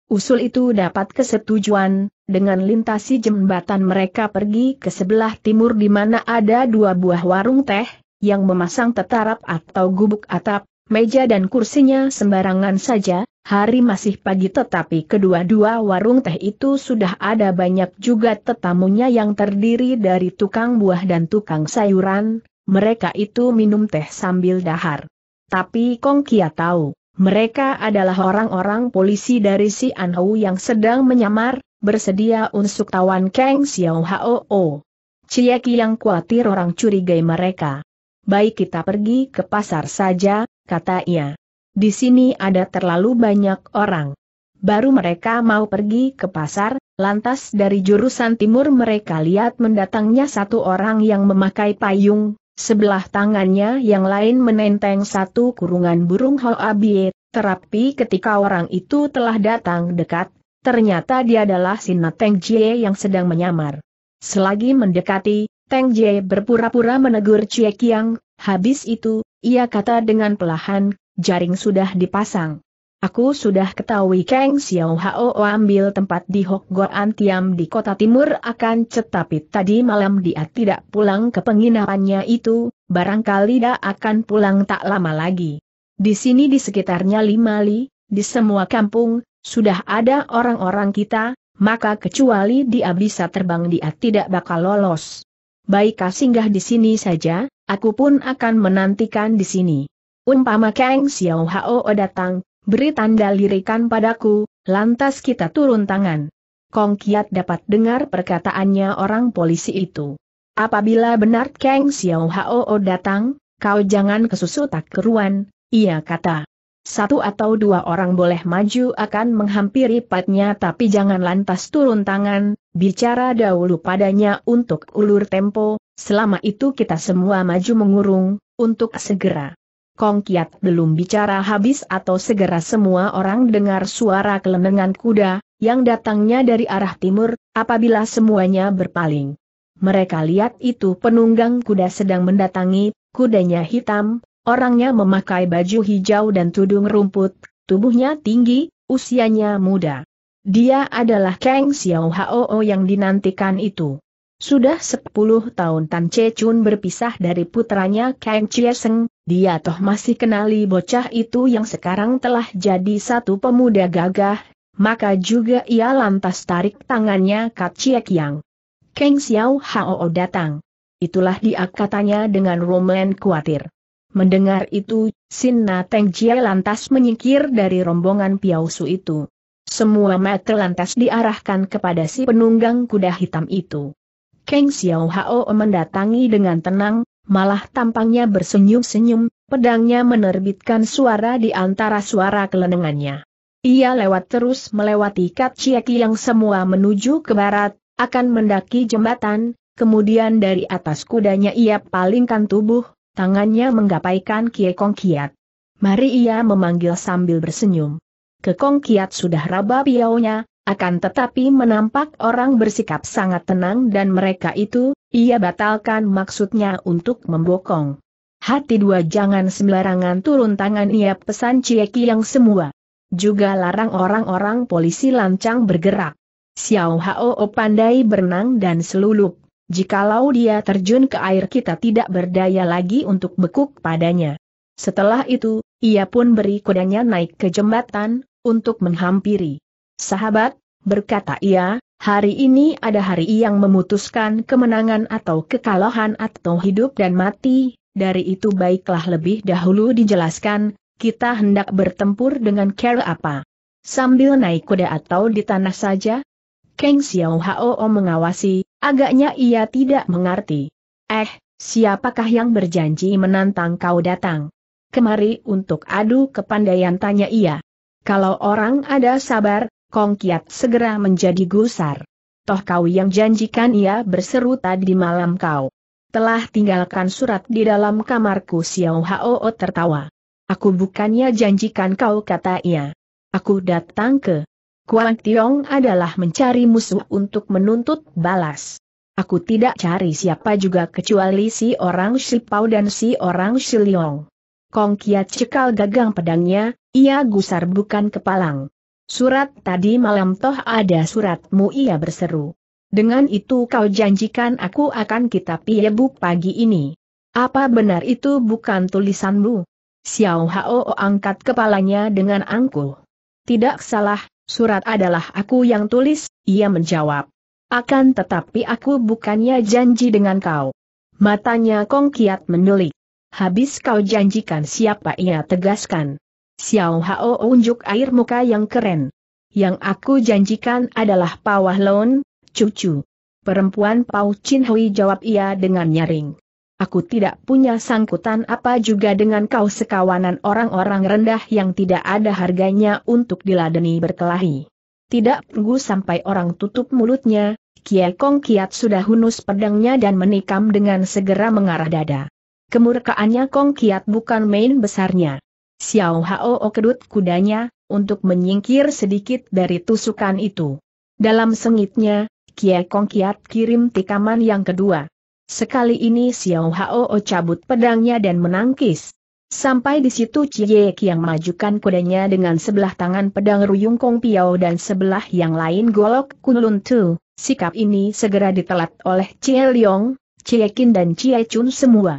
Usul itu dapat kesetujuan, dengan lintasi jembatan mereka pergi ke sebelah timur di mana ada dua buah warung teh, yang memasang tetarap atau gubuk atap, meja dan kursinya sembarangan saja, hari masih pagi tetapi kedua-dua warung teh itu sudah ada banyak juga tetamunya yang terdiri dari tukang buah dan tukang sayuran, mereka itu minum teh sambil dahar. Tapi Kong Kia tahu, mereka adalah orang-orang polisi dari si Anhou yang sedang menyamar, bersedia untuk tawan Kang Xiao Hao. Cieki yang khawatir orang curigai mereka. Baik kita pergi ke pasar saja, kata ia. Di sini ada terlalu banyak orang. Baru mereka mau pergi ke pasar, lantas dari jurusan timur mereka lihat mendatangnya satu orang yang memakai payung, Sebelah tangannya yang lain menenteng satu kurungan burung Hoabie, terapi ketika orang itu telah datang dekat, ternyata dia adalah sinat Teng Jie yang sedang menyamar. Selagi mendekati, Teng Jie berpura-pura menegur Cie Kiang, habis itu, ia kata dengan pelahan, jaring sudah dipasang. Aku sudah ketahui Kang Xiao Hao ambil tempat di Hok Goan Tiam di kota timur akan tetapi tadi malam dia tidak pulang ke penginapannya itu, barangkali dia akan pulang tak lama lagi. Di sini di sekitarnya lima li, di semua kampung, sudah ada orang-orang kita, maka kecuali dia bisa terbang dia tidak bakal lolos. Baik, singgah di sini saja, aku pun akan menantikan di sini. Umpama Kang Xiao Hao datang, beri tanda lirikan padaku, lantas kita turun tangan. Kong Kiat dapat dengar perkataannya orang polisi itu. Apabila benar Kang Xiao Hao datang, kau jangan kesusu tak keruan, ia kata. Satu atau dua orang boleh maju akan menghampiri patnya tapi jangan lantas turun tangan, bicara dahulu padanya untuk ulur tempo, selama itu kita semua maju mengurung, untuk segera. Kong Kiat belum bicara habis atau segera semua orang dengar suara kelenengan kuda, yang datangnya dari arah timur, apabila semuanya berpaling. Mereka lihat itu penunggang kuda sedang mendatangi, kudanya hitam, orangnya memakai baju hijau dan tudung rumput, tubuhnya tinggi, usianya muda. Dia adalah Kang Xiao Hao yang dinantikan itu. Sudah sepuluh tahun Tan Che Chun berpisah dari putranya Kang Chie Seng, dia toh masih kenali bocah itu yang sekarang telah jadi satu pemuda gagah, maka juga ia lantas tarik tangannya Kat Chie Kiang. Kang Xiao Hao datang. Itulah dia katanya dengan roman kuatir. Mendengar itu, Sin Na Teng Jie lantas menyingkir dari rombongan Piausu itu. Semua mata lantas diarahkan kepada si penunggang kuda hitam itu. Keng Xiao Hao mendatangi dengan tenang, malah tampangnya bersenyum-senyum, pedangnya menerbitkan suara di antara suara kelenengannya. Ia lewat terus melewati kaki yang semua menuju ke barat, akan mendaki jembatan, kemudian dari atas kudanya ia palingkan tubuh, tangannya menggapaikan Kie Kong Kiat. Mari ia memanggil sambil bersenyum. Kong Kiat sudah raba piaunya, akan tetapi menampak orang bersikap sangat tenang dan mereka itu, ia batalkan maksudnya untuk membokong. Hati dua jangan sembarangan turun tangan ia pesan Cieki yang semua. Juga larang orang-orang polisi lancang bergerak. Xiao Hao pandai berenang dan selulup. Jikalau dia terjun ke air kita tidak berdaya lagi untuk bekuk padanya. Setelah itu, ia pun beri kudanya naik ke jembatan, untuk menghampiri. Sahabat, berkata ia, hari ini ada hari yang memutuskan kemenangan atau kekalahan atau hidup dan mati, dari itu baiklah lebih dahulu dijelaskan, kita hendak bertempur dengan care apa. Sambil naik kuda atau di tanah saja? Kang Xiao Hao mengawasi, agaknya ia tidak mengerti. Eh, siapakah yang berjanji menantang kau datang? Kemari untuk adu kepandaian tanya ia. Kalau orang ada sabar, Kong Kiat segera menjadi gusar. Toh kau yang janjikan ia berseru tadi malam kau. Telah tinggalkan surat di dalam kamarku Xiao Hao tertawa. Aku bukannya janjikan kau kata ia. Aku datang ke Kuang Tiong adalah mencari musuh untuk menuntut balas. Aku tidak cari siapa juga kecuali si orang si Pao dan si orang si Liong. Kong Kiat cekal gagang pedangnya, ia gusar bukan kepalang. Surat tadi malam toh ada suratmu ia berseru. Dengan itu kau janjikan aku akan kitab piyebu pagi ini. Apa benar itu bukan tulisanmu? Xiao Hao angkat kepalanya dengan angkuh. Tidak salah, surat adalah aku yang tulis, ia menjawab. Akan tetapi aku bukannya janji dengan kau. Matanya Kong Kiat menelik. Habis kau janjikan siapa ia tegaskan. Xiao Hao unjuk air muka yang keren. Yang aku janjikan adalah Pawah Lon, cucu. Perempuan Pau Chin Hui jawab ia dengan nyaring. Aku tidak punya sangkutan apa juga dengan kau sekawanan orang-orang rendah yang tidak ada harganya untuk diladeni berkelahi. Tidak Tunggu sampai orang tutup mulutnya, Kie Kong Kiat sudah hunus pedangnya dan menikam dengan segera mengarah dada. Kemurkaannya Kong Kiat bukan main besarnya. Xiao Hao kedut kudanya, untuk menyingkir sedikit dari tusukan itu. Dalam sengitnya, Kie Kong kiat kirim tikaman yang kedua. Sekali ini Xiao Hao cabut pedangnya dan menangkis. Sampai di situ Cie yang majukan kudanya dengan sebelah tangan pedang Ruyung Kong Piao dan sebelah yang lain golok Kunlun Tu. Sikap ini segera ditelat oleh Cie Leong, Cie Kin dan Cie Chun semua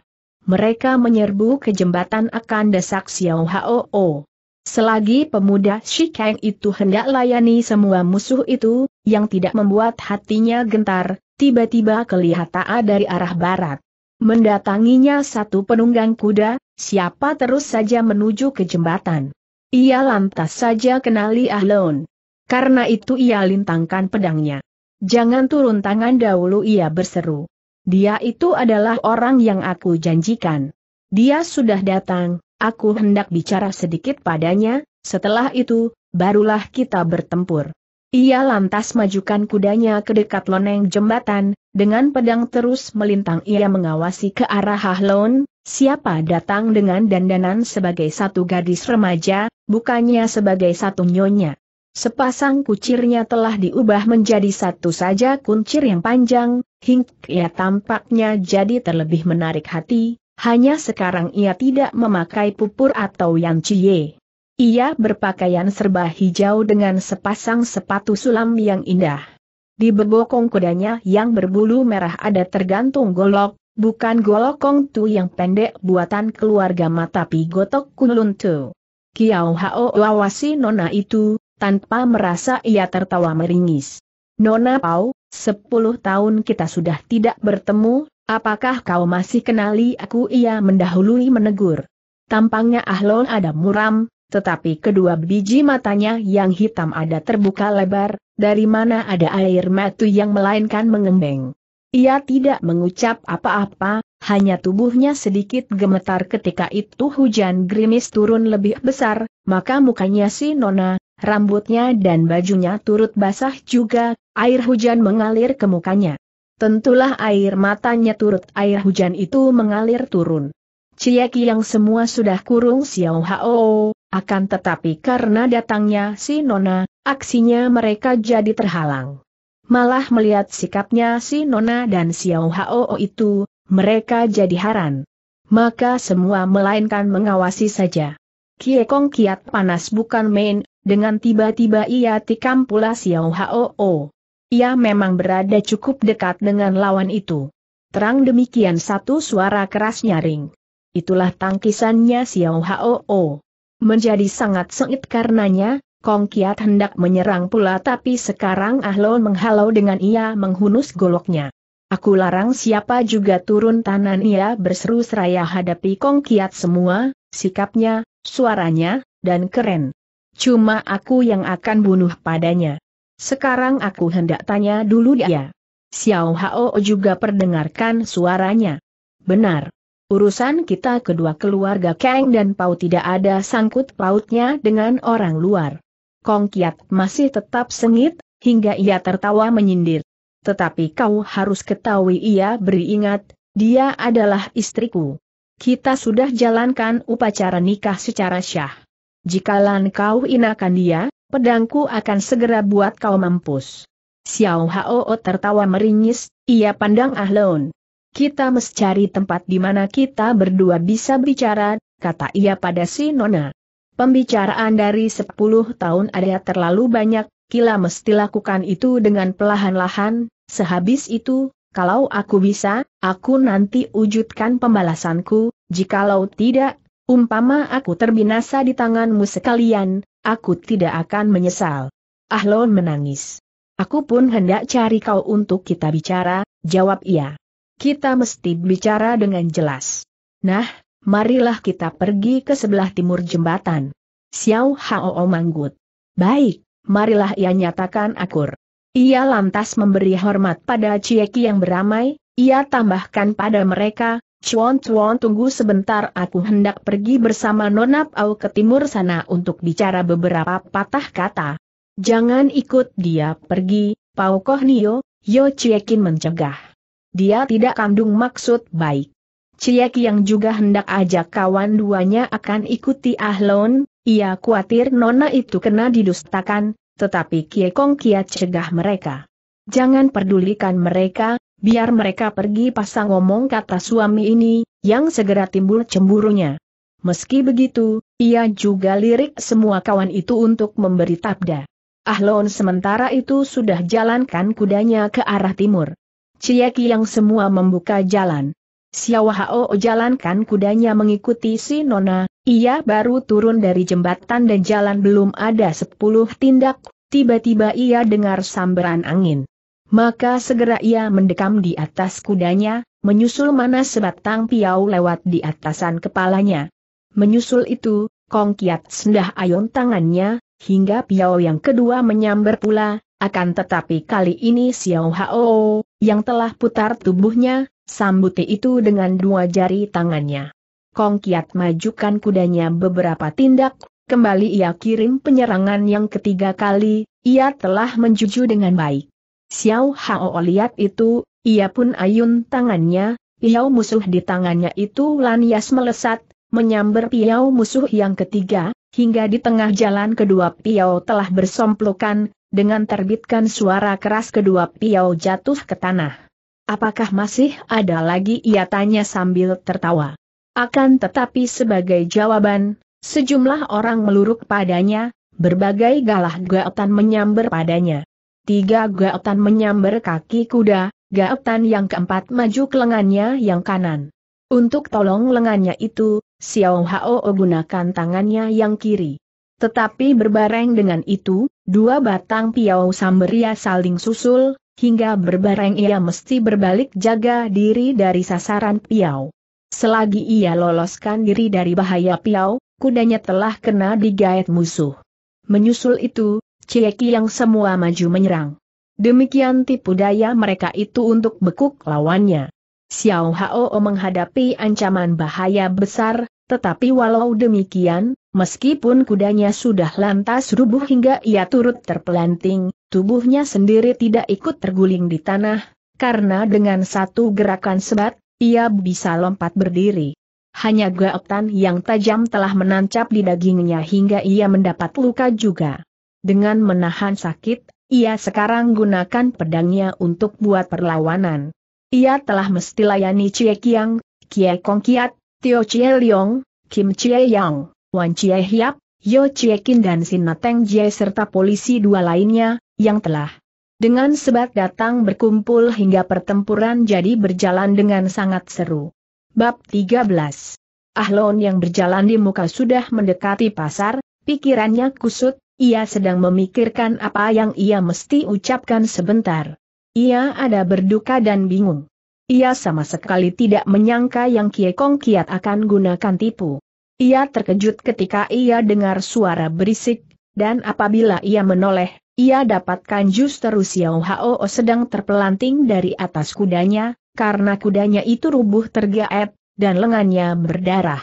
mereka menyerbu ke jembatan akan desak Xiao Hao. Selagi pemuda Shikang itu hendak layani semua musuh itu, yang tidak membuat hatinya gentar, tiba-tiba kelihatan dari arah barat. Mendatanginya satu penunggang kuda, siapa terus saja menuju ke jembatan. Ia lantas saja kenali Ahlon. Karena itu ia lintangkan pedangnya. Jangan turun tangan dahulu ia berseru. Dia itu adalah orang yang aku janjikan. Dia sudah datang, aku hendak bicara sedikit padanya, setelah itu, barulah kita bertempur. Ia lantas majukan kudanya ke dekat loneng jembatan, dengan pedang terus melintang ia mengawasi ke arah Hahlon, siapa datang dengan dandanan sebagai satu gadis remaja, bukannya sebagai satu nyonya. Sepasang kucirnya telah diubah menjadi satu saja kuncir yang panjang, hingga ia tampaknya jadi terlebih menarik hati, hanya sekarang ia tidak memakai pupur atau yang cie. Ia berpakaian serba hijau dengan sepasang sepatu sulam yang indah. Di bebokong kudanya yang berbulu merah ada tergantung golok, bukan golok tu yang pendek buatan keluarga matapi gotok tu. Kiao Hao awasi nona itu, tanpa merasa ia tertawa meringis. Nona Pau, sepuluh tahun kita sudah tidak bertemu, apakah kau masih kenali aku ia mendahului menegur. Tampangnya Ahlon ada muram, tetapi kedua biji matanya yang hitam ada terbuka lebar, dari mana ada air mata yang melainkan mengembeng. Ia tidak mengucap apa-apa, hanya tubuhnya sedikit gemetar ketika itu hujan gerimis turun lebih besar, maka mukanya si Nona, Rambutnya dan bajunya turut basah juga, air hujan mengalir ke mukanya. Tentulah air matanya turut air hujan itu mengalir turun. Cieki yang semua sudah kurung Xiao Hao, akan tetapi karena datangnya si Nona, aksinya mereka jadi terhalang. Malah melihat sikapnya si Nona dan Xiao Hao itu, mereka jadi haran. Maka semua melainkan mengawasi saja. Kiekong kiat panas bukan main, dengan tiba-tiba ia tikam pula Xiao Hao. Ia memang berada cukup dekat dengan lawan itu. Terang demikian satu suara keras nyaring. Itulah tangkisannya Xiao Hao. Menjadi sangat sengit karenanya, Kong Kiat hendak menyerang pula tapi sekarang Ahlon menghalau dengan ia menghunus goloknya. Aku larang siapa juga turun tanan ia berseru seraya hadapi Kong Kiat semua, sikapnya, suaranya, dan keren. Cuma aku yang akan bunuh padanya. Sekarang aku hendak tanya dulu dia. Xiao Hao juga perdengarkan suaranya. Benar. Urusan kita kedua keluarga Kang dan Pau tidak ada sangkut pautnya dengan orang luar. Kong Kiat masih tetap sengit, hingga ia tertawa menyindir. Tetapi kau harus ketahui ia beringat, dia adalah istriku. Kita sudah jalankan upacara nikah secara syah jikalan kau inakan dia, pedangku akan segera buat kau mampus. Xiao Hao tertawa meringis, ia pandang Ah Ahlaun. Kita mesti cari tempat di mana kita berdua bisa bicara, kata ia pada si Nona. Pembicaraan dari sepuluh tahun ada terlalu banyak, Kila mesti lakukan itu dengan pelahan-lahan, sehabis itu, kalau aku bisa, aku nanti wujudkan pembalasanku, jikalau tidak, Umpama aku terbinasa di tanganmu sekalian, aku tidak akan menyesal. Ahlon menangis. Aku pun hendak cari kau untuk kita bicara, jawab ia. Kita mesti bicara dengan jelas. Nah, marilah kita pergi ke sebelah timur jembatan. Xiao Hao manggut. Baik, marilah ia nyatakan akur. Ia lantas memberi hormat pada Cieki yang beramai, ia tambahkan pada mereka, Chuan Chuan tunggu sebentar aku hendak pergi bersama Nona Pau ke timur sana untuk bicara beberapa patah kata. Jangan ikut dia pergi, Pau Koh Nio, Yo Ciekin mencegah. Dia tidak kandung maksud baik. Cieki yang juga hendak ajak kawan duanya akan ikuti Ahlon, ia khawatir Nona itu kena didustakan, tetapi Kiekong Kia cegah mereka. Jangan pedulikan mereka, Biar mereka pergi pasang ngomong kata suami ini, yang segera timbul cemburunya. Meski begitu, ia juga lirik semua kawan itu untuk memberi tabda. Ahlon sementara itu sudah jalankan kudanya ke arah timur. ciyaki yang semua membuka jalan. Siawahao jalankan kudanya mengikuti si Nona, ia baru turun dari jembatan dan jalan belum ada sepuluh tindak, tiba-tiba ia dengar samberan angin. Maka segera ia mendekam di atas kudanya, menyusul mana sebatang piau lewat di atasan kepalanya. Menyusul itu, Kong Kiat sendah ayun tangannya, hingga piau yang kedua menyambar pula, akan tetapi kali ini Xiao Hao, yang telah putar tubuhnya, sambuti itu dengan dua jari tangannya. Kong Kiat majukan kudanya beberapa tindak, kembali ia kirim penyerangan yang ketiga kali, ia telah menjuju dengan baik. Xiao Hao lihat itu, ia pun ayun tangannya, piau musuh di tangannya itu lanias melesat, menyambar piau musuh yang ketiga, hingga di tengah jalan kedua piau telah bersomplokan, dengan terbitkan suara keras kedua piau jatuh ke tanah. Apakah masih ada lagi ia tanya sambil tertawa. Akan tetapi sebagai jawaban, sejumlah orang meluruk padanya, berbagai galah gaetan menyambar padanya tiga gaetan menyambar kaki kuda, gaetan yang keempat maju ke lengannya yang kanan. Untuk tolong lengannya itu, Xiao Hao gunakan tangannya yang kiri. Tetapi berbareng dengan itu, dua batang piau samberia saling susul, hingga berbareng ia mesti berbalik jaga diri dari sasaran piau. Selagi ia loloskan diri dari bahaya piau, kudanya telah kena digaet musuh. Menyusul itu, Cieki yang semua maju menyerang. Demikian tipu daya mereka itu untuk bekuk lawannya. Xiao Hao menghadapi ancaman bahaya besar, tetapi walau demikian, meskipun kudanya sudah lantas rubuh hingga ia turut terpelanting, tubuhnya sendiri tidak ikut terguling di tanah, karena dengan satu gerakan sebat, ia bisa lompat berdiri. Hanya gaotan yang tajam telah menancap di dagingnya hingga ia mendapat luka juga. Dengan menahan sakit, ia sekarang gunakan pedangnya untuk buat perlawanan. Ia telah mesti layani Cie Kiang, Kie Kong Kiat, Tio Cie Leong, Kim Cie Yang, Wan Cie Hiap, Yo Cie Kin dan Sinateng Jie serta polisi dua lainnya, yang telah dengan sebat datang berkumpul hingga pertempuran jadi berjalan dengan sangat seru. Bab 13 Ahlon yang berjalan di muka sudah mendekati pasar, pikirannya kusut, ia sedang memikirkan apa yang ia mesti ucapkan sebentar. Ia ada berduka dan bingung. Ia sama sekali tidak menyangka yang Kie Kong Kiat akan gunakan tipu. Ia terkejut ketika ia dengar suara berisik, dan apabila ia menoleh, ia dapatkan justru Xiao Hao sedang terpelanting dari atas kudanya, karena kudanya itu rubuh tergaet, dan lengannya berdarah.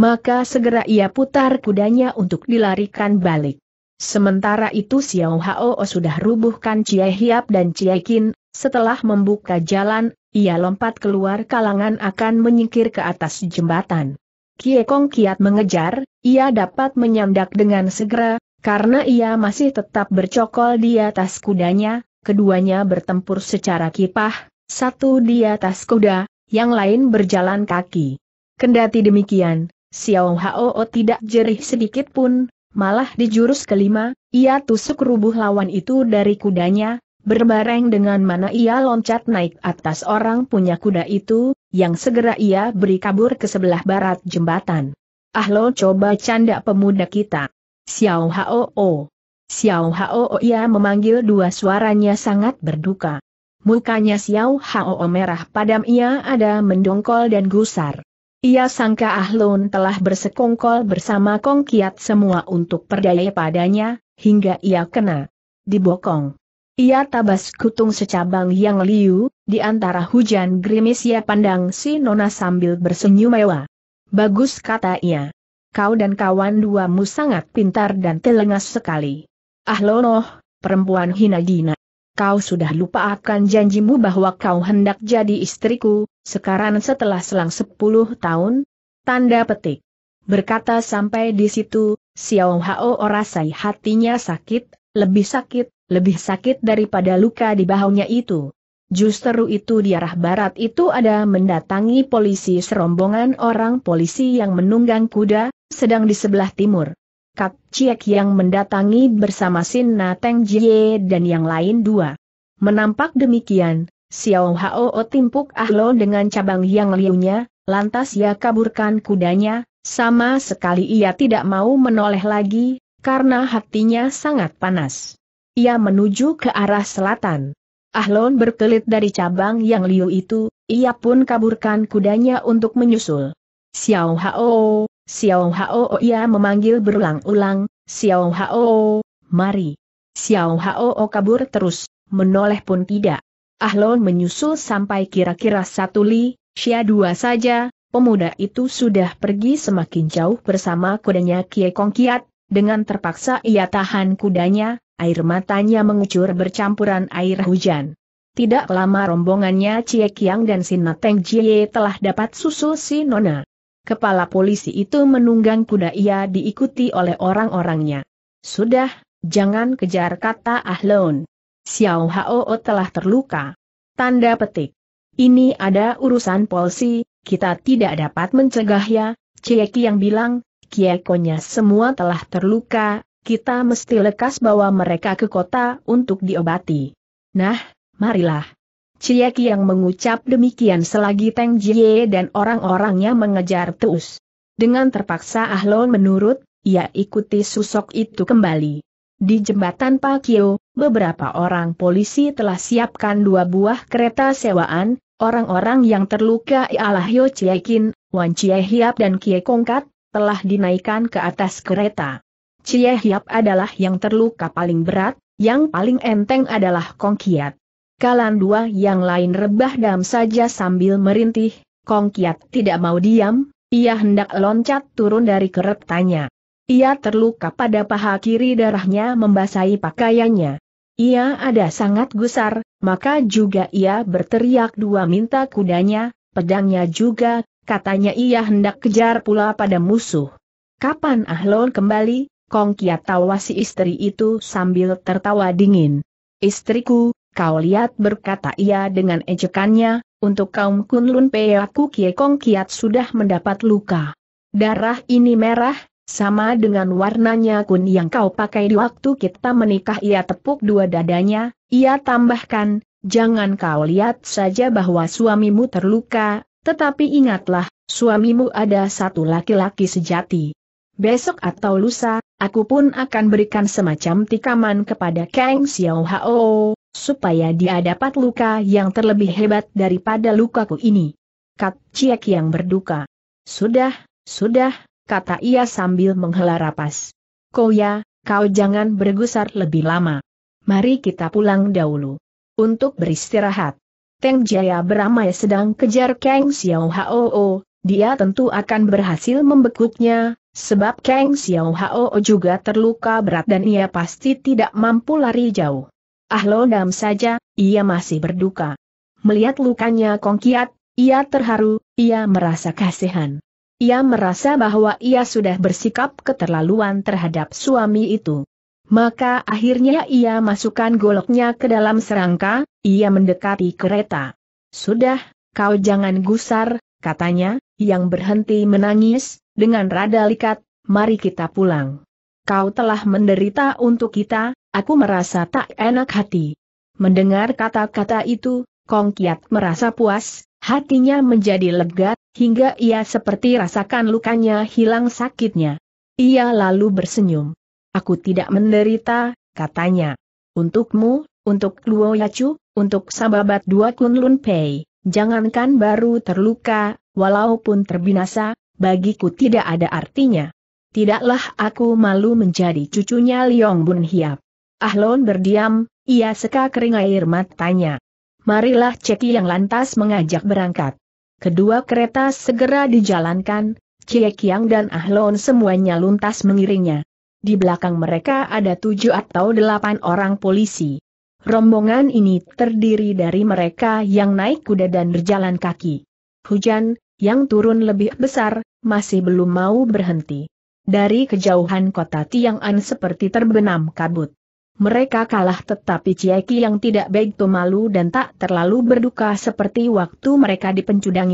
Maka segera ia putar kudanya untuk dilarikan balik. Sementara itu Xiao Hao sudah rubuhkan Cie Hiap dan Cie Kin, setelah membuka jalan, ia lompat keluar kalangan akan menyingkir ke atas jembatan. Kie Kong kiat mengejar, ia dapat menyandak dengan segera, karena ia masih tetap bercokol di atas kudanya, keduanya bertempur secara kipah, satu di atas kuda, yang lain berjalan kaki. Kendati demikian, Xiao Hao tidak jerih sedikit pun, Malah di jurus kelima, ia tusuk rubuh lawan itu dari kudanya, berbareng dengan mana ia loncat naik atas orang punya kuda itu, yang segera ia beri kabur ke sebelah barat jembatan. Ah lo coba canda pemuda kita. Xiao Hao. O. Xiao Hao O ia memanggil dua suaranya sangat berduka. Mukanya Xiao Hao O merah padam ia ada mendongkol dan gusar. Ia sangka Ahlun telah bersekongkol bersama Kong Kiat semua untuk perdaya padanya, hingga ia kena dibokong. Ia tabas kutung secabang yang liu, di antara hujan gerimis ia pandang si Nona sambil bersenyum mewah. Bagus kata ia. Kau dan kawan duamu sangat pintar dan telengas sekali. Ahlonoh, perempuan hina dina. Kau sudah lupa akan janjimu bahwa kau hendak jadi istriku, sekarang setelah selang sepuluh tahun, tanda petik. Berkata sampai di situ, Xiao Hao rasai hatinya sakit, lebih sakit, lebih sakit daripada luka di bahunya itu. Justru itu di arah barat itu ada mendatangi polisi serombongan orang polisi yang menunggang kuda, sedang di sebelah timur. Kak Ciek yang mendatangi bersama Sin Nateng Jie dan yang lain dua. Menampak demikian, Xiao Hao o timpuk Ahlo dengan cabang yang liunya, lantas ia kaburkan kudanya, sama sekali ia tidak mau menoleh lagi, karena hatinya sangat panas. Ia menuju ke arah selatan. Ahlon berkelit dari cabang yang liu itu, ia pun kaburkan kudanya untuk menyusul. Xiao Hao, Xiao Hao ia memanggil berulang-ulang, Xiao Hao, o, mari. Xiao Hao o kabur terus, menoleh pun tidak. Ah Ahlon menyusul sampai kira-kira satu li, Sia dua saja, pemuda itu sudah pergi semakin jauh bersama kudanya Kie Kong Kiat, dengan terpaksa ia tahan kudanya, air matanya mengucur bercampuran air hujan. Tidak lama rombongannya Cie Kiang dan Sinateng Jie telah dapat susul si Nona. Kepala polisi itu menunggang kuda ia diikuti oleh orang-orangnya. Sudah, jangan kejar kata Ahlon. Xiao Hao telah terluka. Tanda petik. Ini ada urusan polisi, kita tidak dapat mencegahnya, Cieki yang bilang, Kiekonya semua telah terluka, kita mesti lekas bawa mereka ke kota untuk diobati. Nah, marilah. Cieki yang mengucap demikian selagi Teng Jie dan orang-orangnya mengejar terus. Dengan terpaksa Ahlon menurut, ia ikuti susok itu kembali. Di jembatan Pakio, beberapa orang polisi telah siapkan dua buah kereta sewaan, orang-orang yang terluka ialah Yo Kin, Wan Chie Hiap dan Kie Kongkat, telah dinaikkan ke atas kereta. Chie Hiap adalah yang terluka paling berat, yang paling enteng adalah Kong Kiat. Kalan dua yang lain rebah dam saja sambil merintih, Kong Kiat tidak mau diam, ia hendak loncat turun dari keretanya. Ia terluka pada paha kiri darahnya membasahi pakaiannya. Ia ada sangat gusar, maka juga ia berteriak dua minta kudanya, pedangnya juga, katanya ia hendak kejar pula pada musuh. Kapan Ahlon kembali? Kong Kiat tawasi istri itu sambil tertawa dingin. Istriku, kau lihat berkata ia dengan ejekannya, untuk kaum Kunlun Peaku Kie Kong Kiat sudah mendapat luka. Darah ini merah, sama dengan warnanya kun yang kau pakai di waktu kita menikah ia tepuk dua dadanya, ia tambahkan, jangan kau lihat saja bahwa suamimu terluka, tetapi ingatlah, suamimu ada satu laki-laki sejati. Besok atau lusa, aku pun akan berikan semacam tikaman kepada Kang Xiao Hao, supaya dia dapat luka yang terlebih hebat daripada lukaku ini. Kat Ciek yang berduka. Sudah, sudah, kata ia sambil menghela rapas. Koya, kau jangan bergusar lebih lama. Mari kita pulang dahulu. Untuk beristirahat. Teng Jaya beramai sedang kejar Kang Xiao Hao, dia tentu akan berhasil membekuknya, sebab Kang Xiao Hao juga terluka berat dan ia pasti tidak mampu lari jauh. Ah dam saja, ia masih berduka. Melihat lukanya Kong Kiat, ia terharu, ia merasa kasihan. Ia merasa bahwa ia sudah bersikap keterlaluan terhadap suami itu. Maka akhirnya ia masukkan goloknya ke dalam serangka, ia mendekati kereta. Sudah, kau jangan gusar, katanya, yang berhenti menangis, dengan rada likat, mari kita pulang. Kau telah menderita untuk kita, aku merasa tak enak hati. Mendengar kata-kata itu, Kong Kiat merasa puas, Hatinya menjadi lega, hingga ia seperti rasakan lukanya hilang sakitnya. Ia lalu bersenyum. Aku tidak menderita, katanya. Untukmu, untuk Luo Yacu, untuk Sababat Dua Kunlun Pei, jangankan baru terluka, walaupun terbinasa, bagiku tidak ada artinya. Tidaklah aku malu menjadi cucunya Liong Bun Hiap. Ahlon berdiam, ia seka kering air matanya marilah Ceki yang lantas mengajak berangkat. Kedua kereta segera dijalankan, Ciekiang dan Ahlon semuanya luntas mengiringnya. Di belakang mereka ada tujuh atau delapan orang polisi. Rombongan ini terdiri dari mereka yang naik kuda dan berjalan kaki. Hujan, yang turun lebih besar, masih belum mau berhenti. Dari kejauhan kota Tiang'an seperti terbenam kabut. Mereka kalah tetapi Cieki yang tidak baik itu malu dan tak terlalu berduka seperti waktu mereka di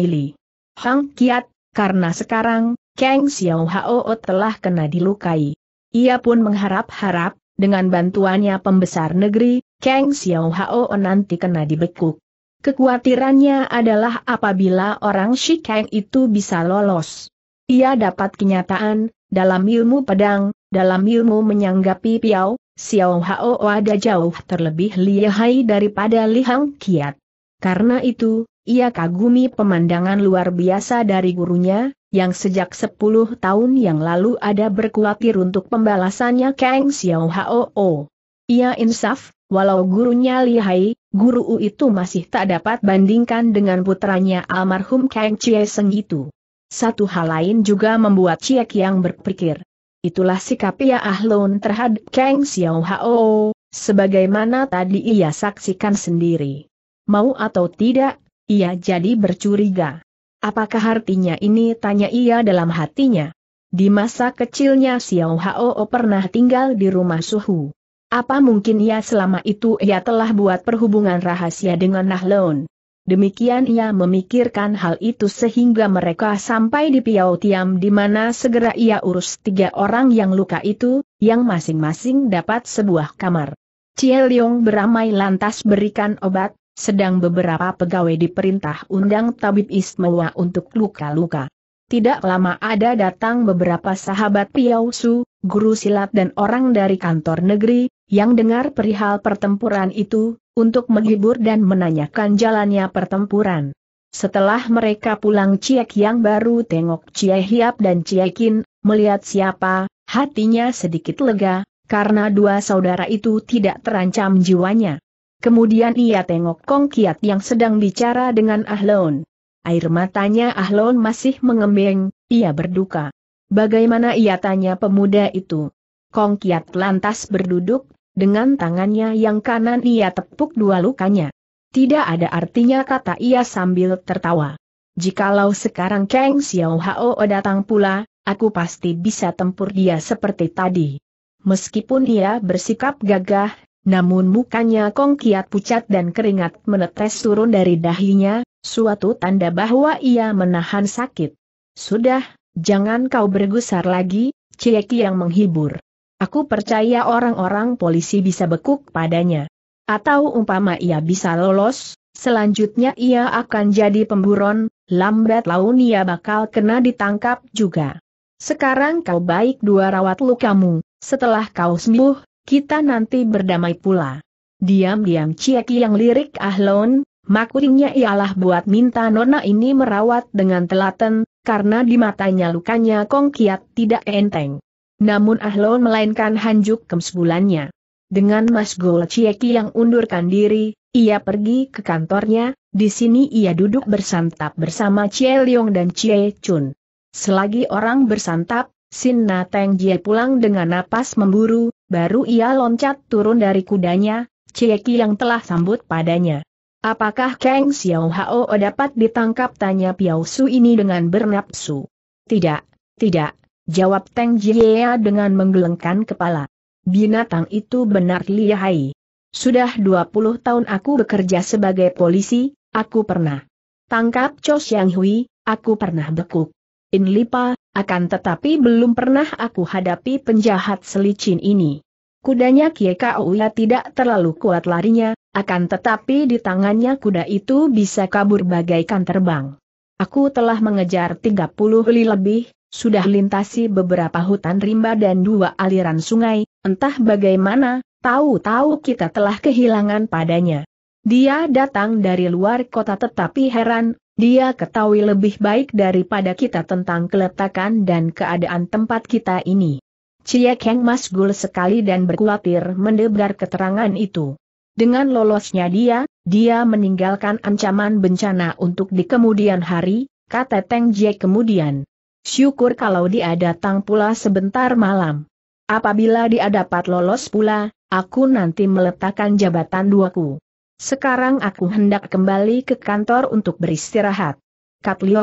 Li. Hang Kiat, karena sekarang, Kang Xiao Hao telah kena dilukai. Ia pun mengharap-harap, dengan bantuannya pembesar negeri, Kang Xiao Hao nanti kena dibekuk. Kekuatirannya adalah apabila orang Shi Kang itu bisa lolos. Ia dapat kenyataan, dalam ilmu pedang, dalam ilmu menyanggapi piau, Xiao Hao ada jauh terlebih lihai daripada Li Hang Kiat. Karena itu, ia kagumi pemandangan luar biasa dari gurunya, yang sejak 10 tahun yang lalu ada berkuatir untuk pembalasannya Kang Xiao Hao. Ia insaf, walau gurunya lihai, guru U itu masih tak dapat bandingkan dengan putranya almarhum Kang Chie Seng itu. Satu hal lain juga membuat Chiek yang berpikir, itulah sikap ia Ahlun terhadap Kang Xiao Hao, sebagaimana tadi ia saksikan sendiri. Mau atau tidak, ia jadi bercuriga. Apakah artinya ini tanya ia dalam hatinya? Di masa kecilnya Xiao Hao pernah tinggal di rumah suhu. Apa mungkin ia selama itu ia telah buat perhubungan rahasia dengan Nahlon? Demikian ia memikirkan hal itu sehingga mereka sampai di Piau Tiam di mana segera ia urus tiga orang yang luka itu, yang masing-masing dapat sebuah kamar. Cie Leong beramai lantas berikan obat, sedang beberapa pegawai diperintah undang tabib istimewa untuk luka-luka. Tidak lama ada datang beberapa sahabat Piau Su, guru silat dan orang dari kantor negeri, yang dengar perihal pertempuran itu, untuk menghibur dan menanyakan jalannya pertempuran. Setelah mereka pulang Ciek yang baru tengok Cie Hiap dan Ciekin, melihat siapa, hatinya sedikit lega, karena dua saudara itu tidak terancam jiwanya. Kemudian ia tengok Kong Kiat yang sedang bicara dengan Ahlon. Air matanya Ahlon masih mengembeng, ia berduka. Bagaimana ia tanya pemuda itu? Kong Kiat lantas berduduk, dengan tangannya yang kanan ia tepuk dua lukanya. Tidak ada artinya kata ia sambil tertawa. Jikalau sekarang Kang Xiao Hao datang pula, aku pasti bisa tempur dia seperti tadi. Meskipun ia bersikap gagah, namun mukanya Kong Kiat pucat dan keringat menetes turun dari dahinya, suatu tanda bahwa ia menahan sakit. Sudah, jangan kau bergusar lagi, Cieki yang menghibur. Aku percaya orang-orang polisi bisa bekuk padanya. Atau umpama ia bisa lolos, selanjutnya ia akan jadi pemburon, lambat laun ia bakal kena ditangkap juga. Sekarang kau baik dua rawat lukamu, setelah kau sembuh, kita nanti berdamai pula. Diam-diam Cieki yang lirik Ahlon, makuringnya ialah buat minta nona ini merawat dengan telaten, karena di matanya lukanya Kong Kiat tidak enteng. Namun Ahlo melainkan Hanjuk kemsebulannya. Dengan Mas Gol Cieki yang undurkan diri, ia pergi ke kantornya, di sini ia duduk bersantap bersama Cie Leong dan Cie Chun. Selagi orang bersantap, Sin Na Teng Jie pulang dengan napas memburu, baru ia loncat turun dari kudanya, Cieki yang telah sambut padanya. Apakah Kang Xiao Hao dapat ditangkap tanya Piao Su ini dengan bernapsu? Tidak, tidak, Jawab Teng Jia dengan menggelengkan kepala. Binatang itu benar lihai. Sudah 20 tahun aku bekerja sebagai polisi, aku pernah tangkap Cho Xiang Hui, aku pernah bekuk. In Lipa, akan tetapi belum pernah aku hadapi penjahat selicin ini. Kudanya Kie Kauya tidak terlalu kuat larinya, akan tetapi di tangannya kuda itu bisa kabur bagaikan terbang. Aku telah mengejar 30 li lebih, sudah lintasi beberapa hutan rimba dan dua aliran sungai, entah bagaimana, tahu-tahu kita telah kehilangan padanya. Dia datang dari luar kota tetapi heran, dia ketahui lebih baik daripada kita tentang keletakan dan keadaan tempat kita ini. Cie Keng masgul sekali dan berkuatir mendebar keterangan itu. Dengan lolosnya dia, dia meninggalkan ancaman bencana untuk di kemudian hari, kata Teng Jie kemudian. Syukur kalau dia datang pula sebentar malam. Apabila dia dapat lolos pula, aku nanti meletakkan jabatan duaku. Sekarang aku hendak kembali ke kantor untuk beristirahat.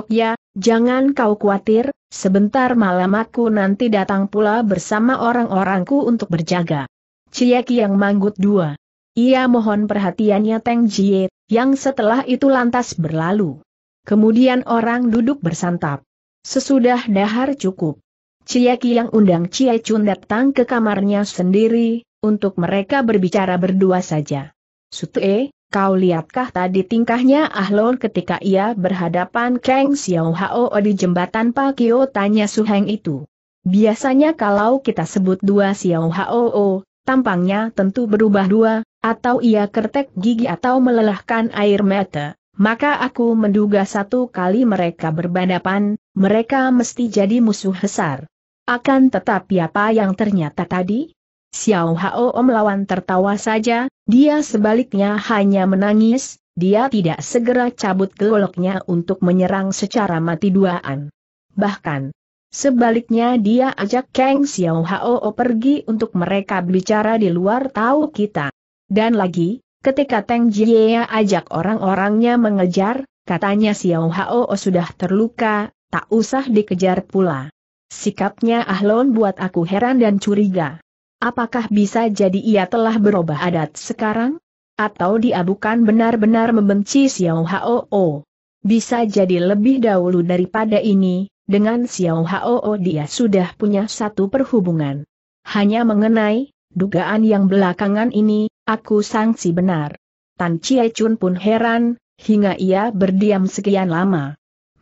ya, jangan kau khawatir, sebentar malam aku nanti datang pula bersama orang-orangku untuk berjaga. Ciyaki yang manggut dua. Ia mohon perhatiannya Teng Jie, yang setelah itu lantas berlalu. Kemudian orang duduk bersantap. Sesudah dahar cukup. Cia Kiang undang Cia Chun datang ke kamarnya sendiri, untuk mereka berbicara berdua saja. Sutue, kau lihatkah tadi tingkahnya Ahlon ketika ia berhadapan Kang Xiao Hao di jembatan Pakio tanya Su Heng itu. Biasanya kalau kita sebut dua Xiao Hao, tampangnya tentu berubah dua, atau ia kertek gigi atau melelahkan air mata, maka aku menduga satu kali mereka berbadapan, mereka mesti jadi musuh besar. Akan tetapi apa yang ternyata tadi? Xiao Hao melawan tertawa saja, dia sebaliknya hanya menangis, dia tidak segera cabut goloknya untuk menyerang secara mati-duaan. Bahkan, sebaliknya dia ajak Kang Xiao Hao pergi untuk mereka bicara di luar tahu kita. Dan lagi, ketika Tang Jie ajak orang-orangnya mengejar, katanya Xiao Hao sudah terluka, tak usah dikejar pula. Sikapnya Ahlon buat aku heran dan curiga. Apakah bisa jadi ia telah berubah adat sekarang? Atau dia bukan benar-benar membenci Xiao Hao? Bisa jadi lebih dahulu daripada ini, dengan Xiao Hao dia sudah punya satu perhubungan. Hanya mengenai, dugaan yang belakangan ini, aku sangsi benar. Tan Chie Chun pun heran, hingga ia berdiam sekian lama.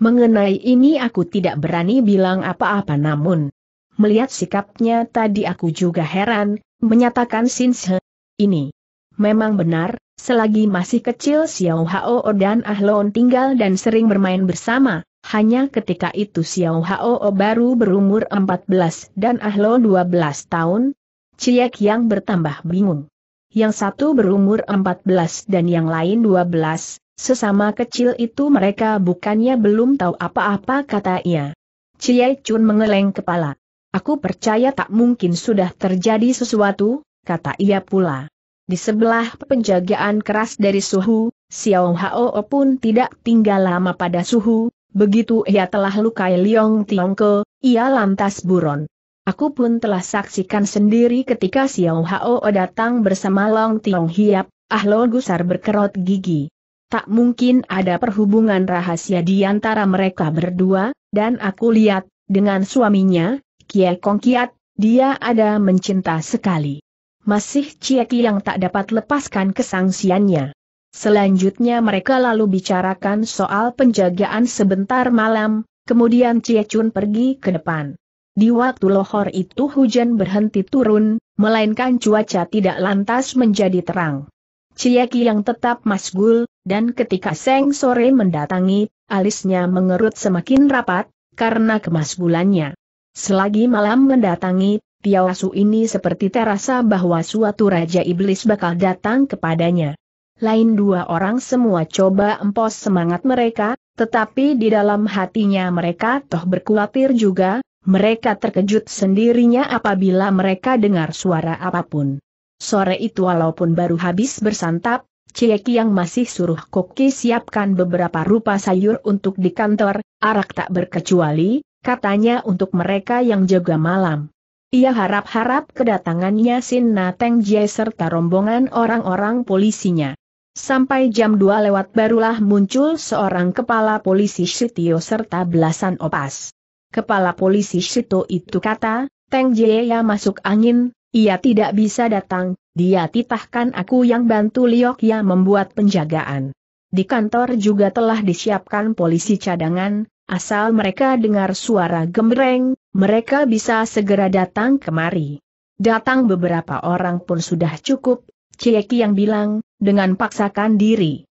Mengenai ini aku tidak berani bilang apa-apa namun. Melihat sikapnya tadi aku juga heran, menyatakan Sinse. Ini. Memang benar, selagi masih kecil Xiao Hao dan Ahlon tinggal dan sering bermain bersama, hanya ketika itu Xiao Hao baru berumur 14 dan Ahlon 12 tahun. Ciek yang bertambah bingung. Yang satu berumur 14 dan yang lain 12, Sesama kecil itu mereka bukannya belum tahu apa-apa kata ia. Cie Chun mengeleng kepala. Aku percaya tak mungkin sudah terjadi sesuatu, kata ia pula. Di sebelah penjagaan keras dari suhu, Xiao Hao pun tidak tinggal lama pada suhu, begitu ia telah lukai Liong Tiongke, ia lantas buron. Aku pun telah saksikan sendiri ketika Xiao Hao datang bersama Long Tiong Hiap, Ah Lo Gusar berkerut gigi tak mungkin ada perhubungan rahasia di antara mereka berdua, dan aku lihat, dengan suaminya, Kie Kong Kiat, dia ada mencinta sekali. Masih Cieki yang tak dapat lepaskan kesangsiannya. Selanjutnya mereka lalu bicarakan soal penjagaan sebentar malam, kemudian Cie Chun pergi ke depan. Di waktu lohor itu hujan berhenti turun, melainkan cuaca tidak lantas menjadi terang. Cieki yang tetap masgul, dan ketika Seng Sore mendatangi, alisnya mengerut semakin rapat, karena kemas bulannya. Selagi malam mendatangi, Tiawasu ini seperti terasa bahwa suatu Raja Iblis bakal datang kepadanya. Lain dua orang semua coba empos semangat mereka, tetapi di dalam hatinya mereka toh berkuatir juga, mereka terkejut sendirinya apabila mereka dengar suara apapun. Sore itu walaupun baru habis bersantap, Cieki yang masih suruh Koki siapkan beberapa rupa sayur untuk di kantor, arak tak berkecuali, katanya untuk mereka yang jaga malam. Ia harap-harap kedatangannya Sin Nateng Jie serta rombongan orang-orang polisinya. Sampai jam 2 lewat barulah muncul seorang kepala polisi Sitio serta belasan opas. Kepala polisi Sito itu kata, Teng Jie ya masuk angin, ia tidak bisa datang, dia titahkan aku yang bantu Liok ya membuat penjagaan. Di kantor juga telah disiapkan polisi cadangan, asal mereka dengar suara gemereng, mereka bisa segera datang kemari. Datang beberapa orang pun sudah cukup, Cieki yang bilang, dengan paksakan diri.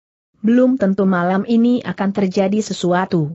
Belum tentu malam ini akan terjadi sesuatu.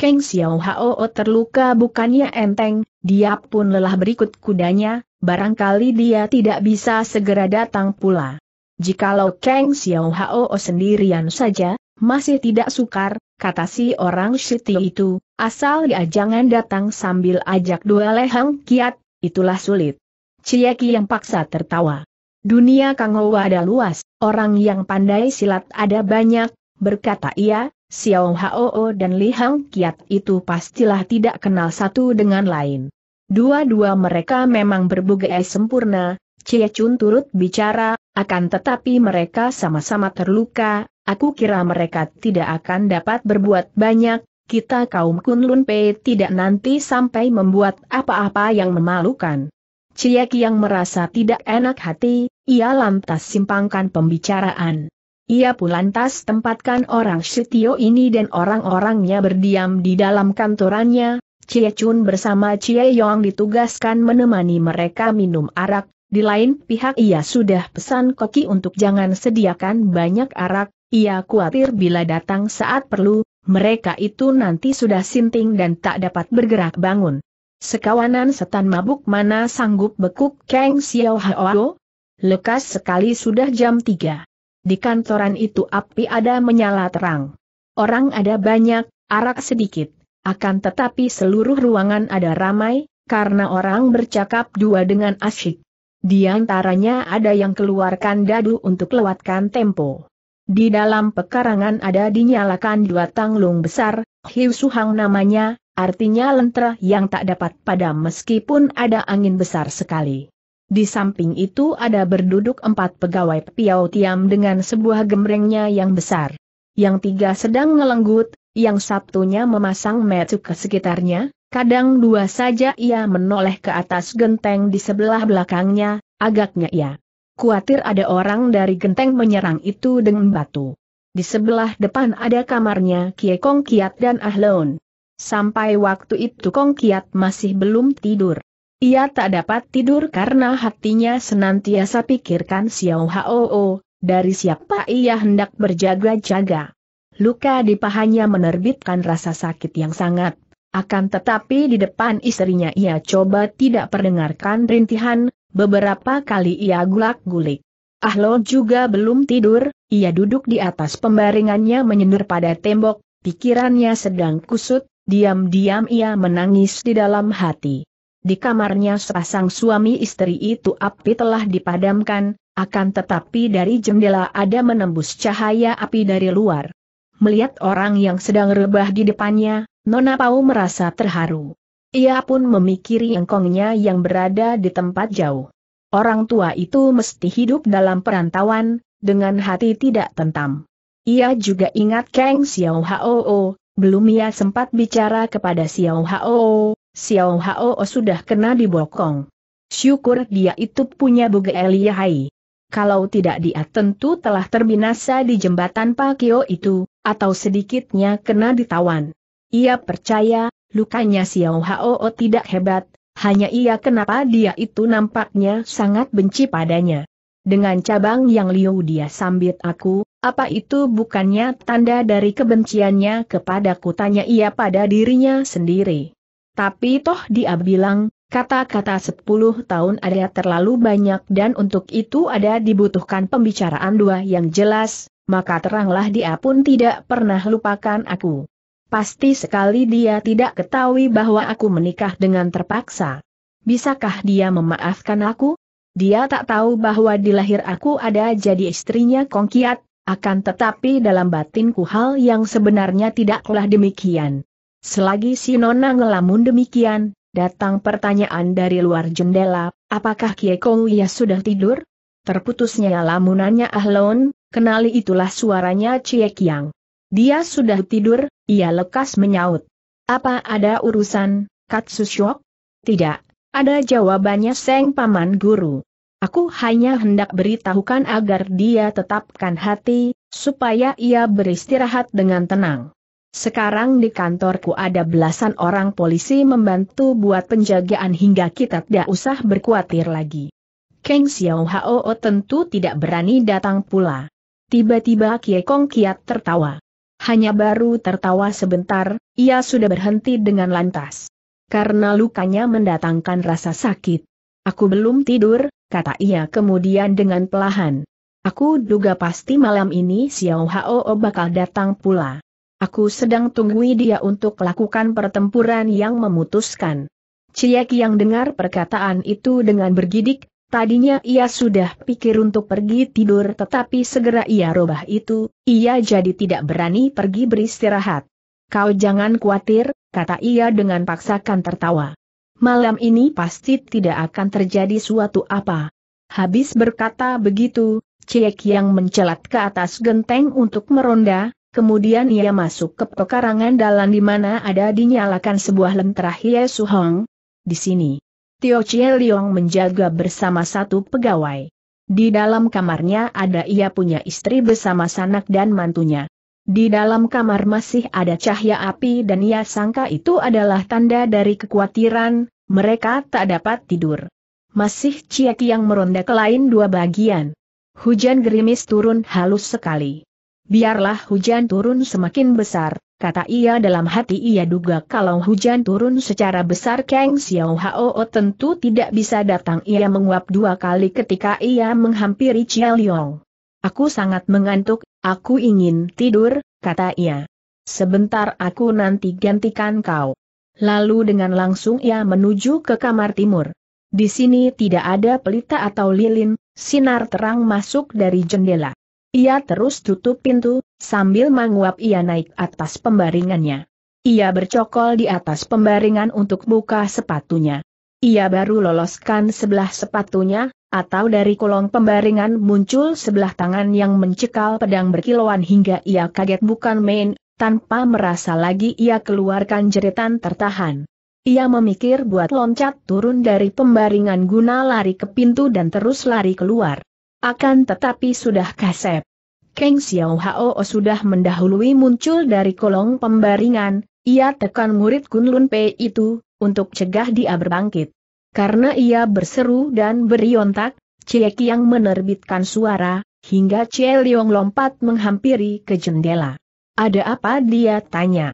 Keng Xiao Hao terluka bukannya enteng, dia pun lelah berikut kudanya, barangkali dia tidak bisa segera datang pula. Jikalau Keng Xiao Hao sendirian saja, masih tidak sukar, kata si orang Siti itu, asal dia ya jangan datang sambil ajak dua lehang kiat, itulah sulit. Cieki yang paksa tertawa. Dunia Kang ada luas, orang yang pandai silat ada banyak, berkata ia, Xiao Hao dan Li Hang Kiat itu pastilah tidak kenal satu dengan lain. Dua-dua mereka memang berbugai sempurna, Cie Chun turut bicara, akan tetapi mereka sama-sama terluka, aku kira mereka tidak akan dapat berbuat banyak, kita kaum Kunlun Pei tidak nanti sampai membuat apa-apa yang memalukan. Cie yang merasa tidak enak hati, ia lantas simpangkan pembicaraan. Ia pun lantas tempatkan orang Sitio ini dan orang-orangnya berdiam di dalam kantorannya, Cie Chun bersama Cie Yong ditugaskan menemani mereka minum arak, di lain pihak ia sudah pesan koki untuk jangan sediakan banyak arak, ia khawatir bila datang saat perlu, mereka itu nanti sudah sinting dan tak dapat bergerak bangun. Sekawanan setan mabuk mana sanggup bekuk Kang Xiao Hao? Lekas sekali sudah jam 3. Di kantoran itu api ada menyala terang. Orang ada banyak, arak sedikit. Akan tetapi seluruh ruangan ada ramai, karena orang bercakap dua dengan asyik. Di antaranya ada yang keluarkan dadu untuk lewatkan tempo. Di dalam pekarangan ada dinyalakan dua tanglung besar, Hiu Suhang namanya, artinya lentera yang tak dapat padam meskipun ada angin besar sekali. Di samping itu ada berduduk empat pegawai Piau Tiam dengan sebuah gemrengnya yang besar. Yang tiga sedang ngelenggut, yang satunya memasang metu ke sekitarnya, kadang dua saja ia menoleh ke atas genteng di sebelah belakangnya, agaknya ia kuatir ada orang dari genteng menyerang itu dengan batu. Di sebelah depan ada kamarnya Kie Kong Kiat dan Ahlon. Sampai waktu itu Kong Kiat masih belum tidur. Ia tak dapat tidur karena hatinya senantiasa pikirkan Xiao Hao, dari siapa ia hendak berjaga-jaga. Luka di pahanya menerbitkan rasa sakit yang sangat. Akan tetapi di depan istrinya ia coba tidak perdengarkan rintihan, beberapa kali ia gulak-gulik. Ah Ahlo juga belum tidur, ia duduk di atas pembaringannya menyendur pada tembok, pikirannya sedang kusut, diam-diam ia menangis di dalam hati. Di kamarnya sepasang suami istri itu api telah dipadamkan, akan tetapi dari jendela ada menembus cahaya api dari luar. Melihat orang yang sedang rebah di depannya, Nona Pau merasa terharu. Ia pun memikiri engkongnya yang berada di tempat jauh. Orang tua itu mesti hidup dalam perantauan, dengan hati tidak tentam. Ia juga ingat Kang Xiao Hao, belum ia sempat bicara kepada Xiao Hao, Xiao Hao sudah kena dibokong. Syukur dia itu punya buge Eliahai. Kalau tidak dia tentu telah terbinasa di jembatan Pakio itu, atau sedikitnya kena ditawan. Ia percaya, lukanya Xiao Hao tidak hebat, hanya ia kenapa dia itu nampaknya sangat benci padanya. Dengan cabang yang liu dia sambit aku, apa itu bukannya tanda dari kebenciannya kepada kutanya ia pada dirinya sendiri. Tapi toh dia bilang, kata-kata sepuluh tahun ada terlalu banyak dan untuk itu ada dibutuhkan pembicaraan dua yang jelas, maka teranglah dia pun tidak pernah lupakan aku. Pasti sekali dia tidak ketahui bahwa aku menikah dengan terpaksa. Bisakah dia memaafkan aku? Dia tak tahu bahwa di lahir aku ada jadi istrinya Kongkiat, akan tetapi dalam batinku hal yang sebenarnya tidaklah demikian. Selagi si Nona ngelamun demikian, datang pertanyaan dari luar jendela, apakah ia sudah tidur? Terputusnya lamunannya Ahlon, kenali itulah suaranya cie Yang. Dia sudah tidur, ia lekas menyaut. Apa ada urusan, Katsushok? Tidak, ada jawabannya Seng Paman Guru. Aku hanya hendak beritahukan agar dia tetapkan hati, supaya ia beristirahat dengan tenang. Sekarang di kantorku ada belasan orang polisi membantu buat penjagaan hingga kita tidak usah berkhawatir lagi. Kang Xiao Hao oh tentu tidak berani datang pula. Tiba-tiba Kie Kong Kiat tertawa. Hanya baru tertawa sebentar, ia sudah berhenti dengan lantas. Karena lukanya mendatangkan rasa sakit. Aku belum tidur, kata ia kemudian dengan pelahan. Aku duga pasti malam ini Xiao Hao oh bakal datang pula. Aku sedang tunggui dia untuk lakukan pertempuran yang memutuskan. Ciek yang dengar perkataan itu dengan bergidik, tadinya ia sudah pikir untuk pergi tidur tetapi segera ia robah itu, ia jadi tidak berani pergi beristirahat. Kau jangan khawatir, kata ia dengan paksakan tertawa. Malam ini pasti tidak akan terjadi suatu apa. Habis berkata begitu, Ciek yang mencelat ke atas genteng untuk meronda, Kemudian ia masuk ke pekarangan dalam di mana ada dinyalakan sebuah lentera Hiesu Hong. Di sini, Tio Chie Leong menjaga bersama satu pegawai. Di dalam kamarnya ada ia punya istri bersama sanak dan mantunya. Di dalam kamar masih ada cahaya api dan ia sangka itu adalah tanda dari kekhawatiran, mereka tak dapat tidur. Masih ciek yang meronda ke lain dua bagian. Hujan gerimis turun halus sekali biarlah hujan turun semakin besar, kata ia dalam hati ia duga kalau hujan turun secara besar Kang Xiao Hao tentu tidak bisa datang ia menguap dua kali ketika ia menghampiri Chia Liong. Aku sangat mengantuk, aku ingin tidur, kata ia. Sebentar aku nanti gantikan kau. Lalu dengan langsung ia menuju ke kamar timur. Di sini tidak ada pelita atau lilin, sinar terang masuk dari jendela. Ia terus tutup pintu, sambil menguap ia naik atas pembaringannya. Ia bercokol di atas pembaringan untuk buka sepatunya. Ia baru loloskan sebelah sepatunya, atau dari kolong pembaringan muncul sebelah tangan yang mencekal pedang berkilauan hingga ia kaget bukan main, tanpa merasa lagi ia keluarkan jeritan tertahan. Ia memikir buat loncat turun dari pembaringan guna lari ke pintu dan terus lari keluar. Akan tetapi sudah kasep. Keng Xiao Hao sudah mendahului muncul dari kolong pembaringan, ia tekan murid Kun Lun Pei itu, untuk cegah dia berbangkit. Karena ia berseru dan beriontak, Cie yang menerbitkan suara, hingga Cie Leong lompat menghampiri ke jendela. Ada apa dia tanya?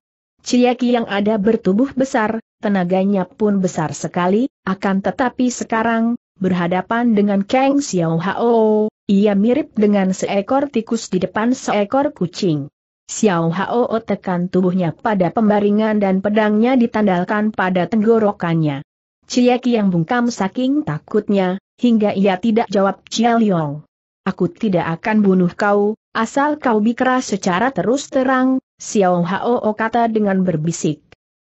Cie yang ada bertubuh besar, tenaganya pun besar sekali, akan tetapi sekarang, berhadapan dengan Kang Xiao Hao, ia mirip dengan seekor tikus di depan seekor kucing. Xiao Hao tekan tubuhnya pada pembaringan dan pedangnya ditandalkan pada tenggorokannya. Cieki yang bungkam saking takutnya, hingga ia tidak jawab Chia Liong. Aku tidak akan bunuh kau, asal kau bicara secara terus terang, Xiao Hao kata dengan berbisik.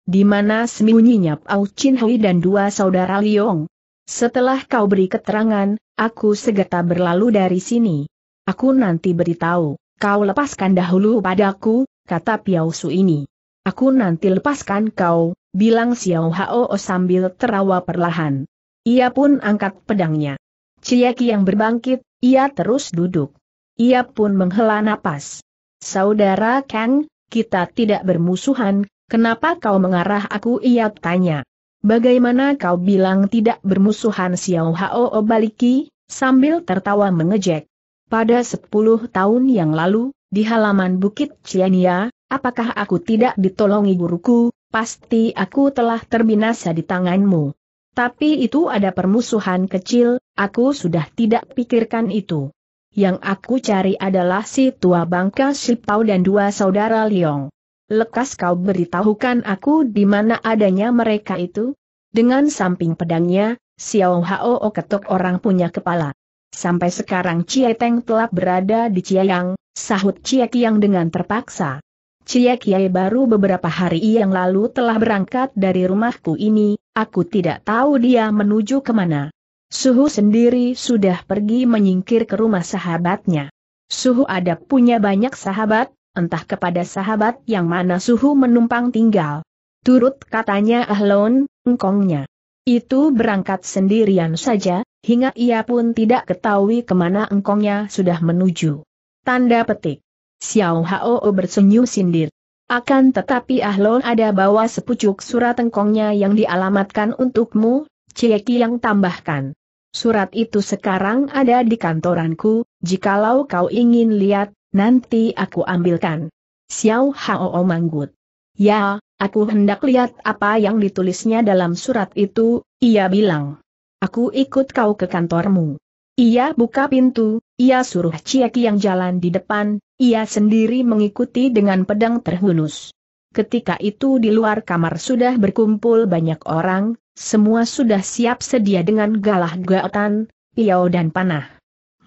Di mana sembunyinya Pao Chin Hui dan dua saudara Liong? Setelah kau beri keterangan, aku segera berlalu dari sini. Aku nanti beritahu, kau lepaskan dahulu padaku, kata Piao Su ini. Aku nanti lepaskan kau, bilang Xiao Hao sambil terawa perlahan. Ia pun angkat pedangnya. Ciyaki yang berbangkit, ia terus duduk. Ia pun menghela napas. Saudara Kang, kita tidak bermusuhan, kenapa kau mengarah aku? Ia tanya. Bagaimana kau bilang tidak bermusuhan Xiao Hao Obaliki? Oh, sambil tertawa mengejek. Pada sepuluh tahun yang lalu, di halaman Bukit Ciania, apakah aku tidak ditolongi guruku, pasti aku telah terbinasa di tanganmu. Tapi itu ada permusuhan kecil, aku sudah tidak pikirkan itu. Yang aku cari adalah si tua bangka Sipau dan dua saudara Liong lekas kau beritahukan aku di mana adanya mereka itu? Dengan samping pedangnya, Xiao Hao ketuk orang punya kepala. Sampai sekarang Cie Teng telah berada di Yang, sahut Cie Kiang dengan terpaksa. Cie Kiai baru beberapa hari yang lalu telah berangkat dari rumahku ini, aku tidak tahu dia menuju kemana. Suhu sendiri sudah pergi menyingkir ke rumah sahabatnya. Suhu ada punya banyak sahabat, entah kepada sahabat yang mana suhu menumpang tinggal. Turut katanya Ahlon, engkongnya. Itu berangkat sendirian saja, hingga ia pun tidak ketahui kemana engkongnya sudah menuju. Tanda petik. Xiao Hao bersenyum sindir. Akan tetapi Ahlon ada bawa sepucuk surat engkongnya yang dialamatkan untukmu, Cieki yang tambahkan. Surat itu sekarang ada di kantoranku, jikalau kau ingin lihat, Nanti aku ambilkan. Xiao Hao manggut. Ya, aku hendak lihat apa yang ditulisnya dalam surat itu, ia bilang. Aku ikut kau ke kantormu. Ia buka pintu, ia suruh Cieki yang jalan di depan, ia sendiri mengikuti dengan pedang terhunus. Ketika itu di luar kamar sudah berkumpul banyak orang, semua sudah siap sedia dengan galah gaotan, piau dan panah.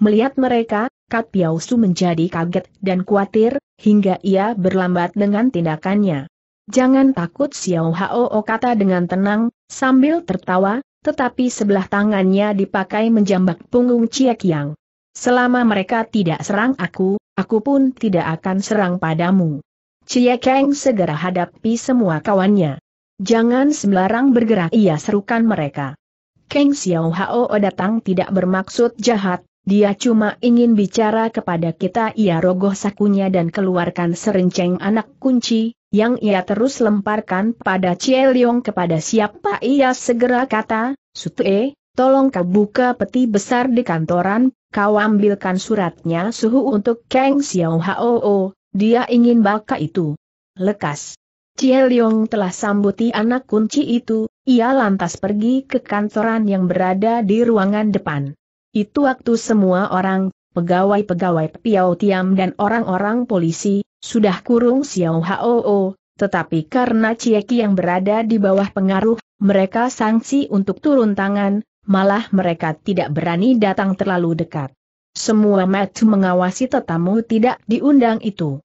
Melihat mereka, Kat Piao menjadi kaget dan khawatir, hingga ia berlambat dengan tindakannya. Jangan takut Xiao Hao kata dengan tenang, sambil tertawa, tetapi sebelah tangannya dipakai menjambak punggung Chia Kiang. Selama mereka tidak serang aku, aku pun tidak akan serang padamu. Chia Kiang segera hadapi semua kawannya. Jangan sembarang bergerak ia serukan mereka. Kang Xiao Hao datang tidak bermaksud jahat, dia cuma ingin bicara kepada kita ia rogoh sakunya dan keluarkan serenceng anak kunci, yang ia terus lemparkan pada Cie Leong kepada siapa ia segera kata, e, tolong kau buka peti besar di kantoran, kau ambilkan suratnya suhu untuk Kang Xiao Hoo, dia ingin baka itu. Lekas. Cie Leong telah sambuti anak kunci itu, ia lantas pergi ke kantoran yang berada di ruangan depan. Itu waktu semua orang, pegawai-pegawai Piao Tiam dan orang-orang polisi, sudah kurung Xiao Hoo, tetapi karena Cieki yang berada di bawah pengaruh, mereka sanksi untuk turun tangan, malah mereka tidak berani datang terlalu dekat. Semua mat mengawasi tetamu tidak diundang itu.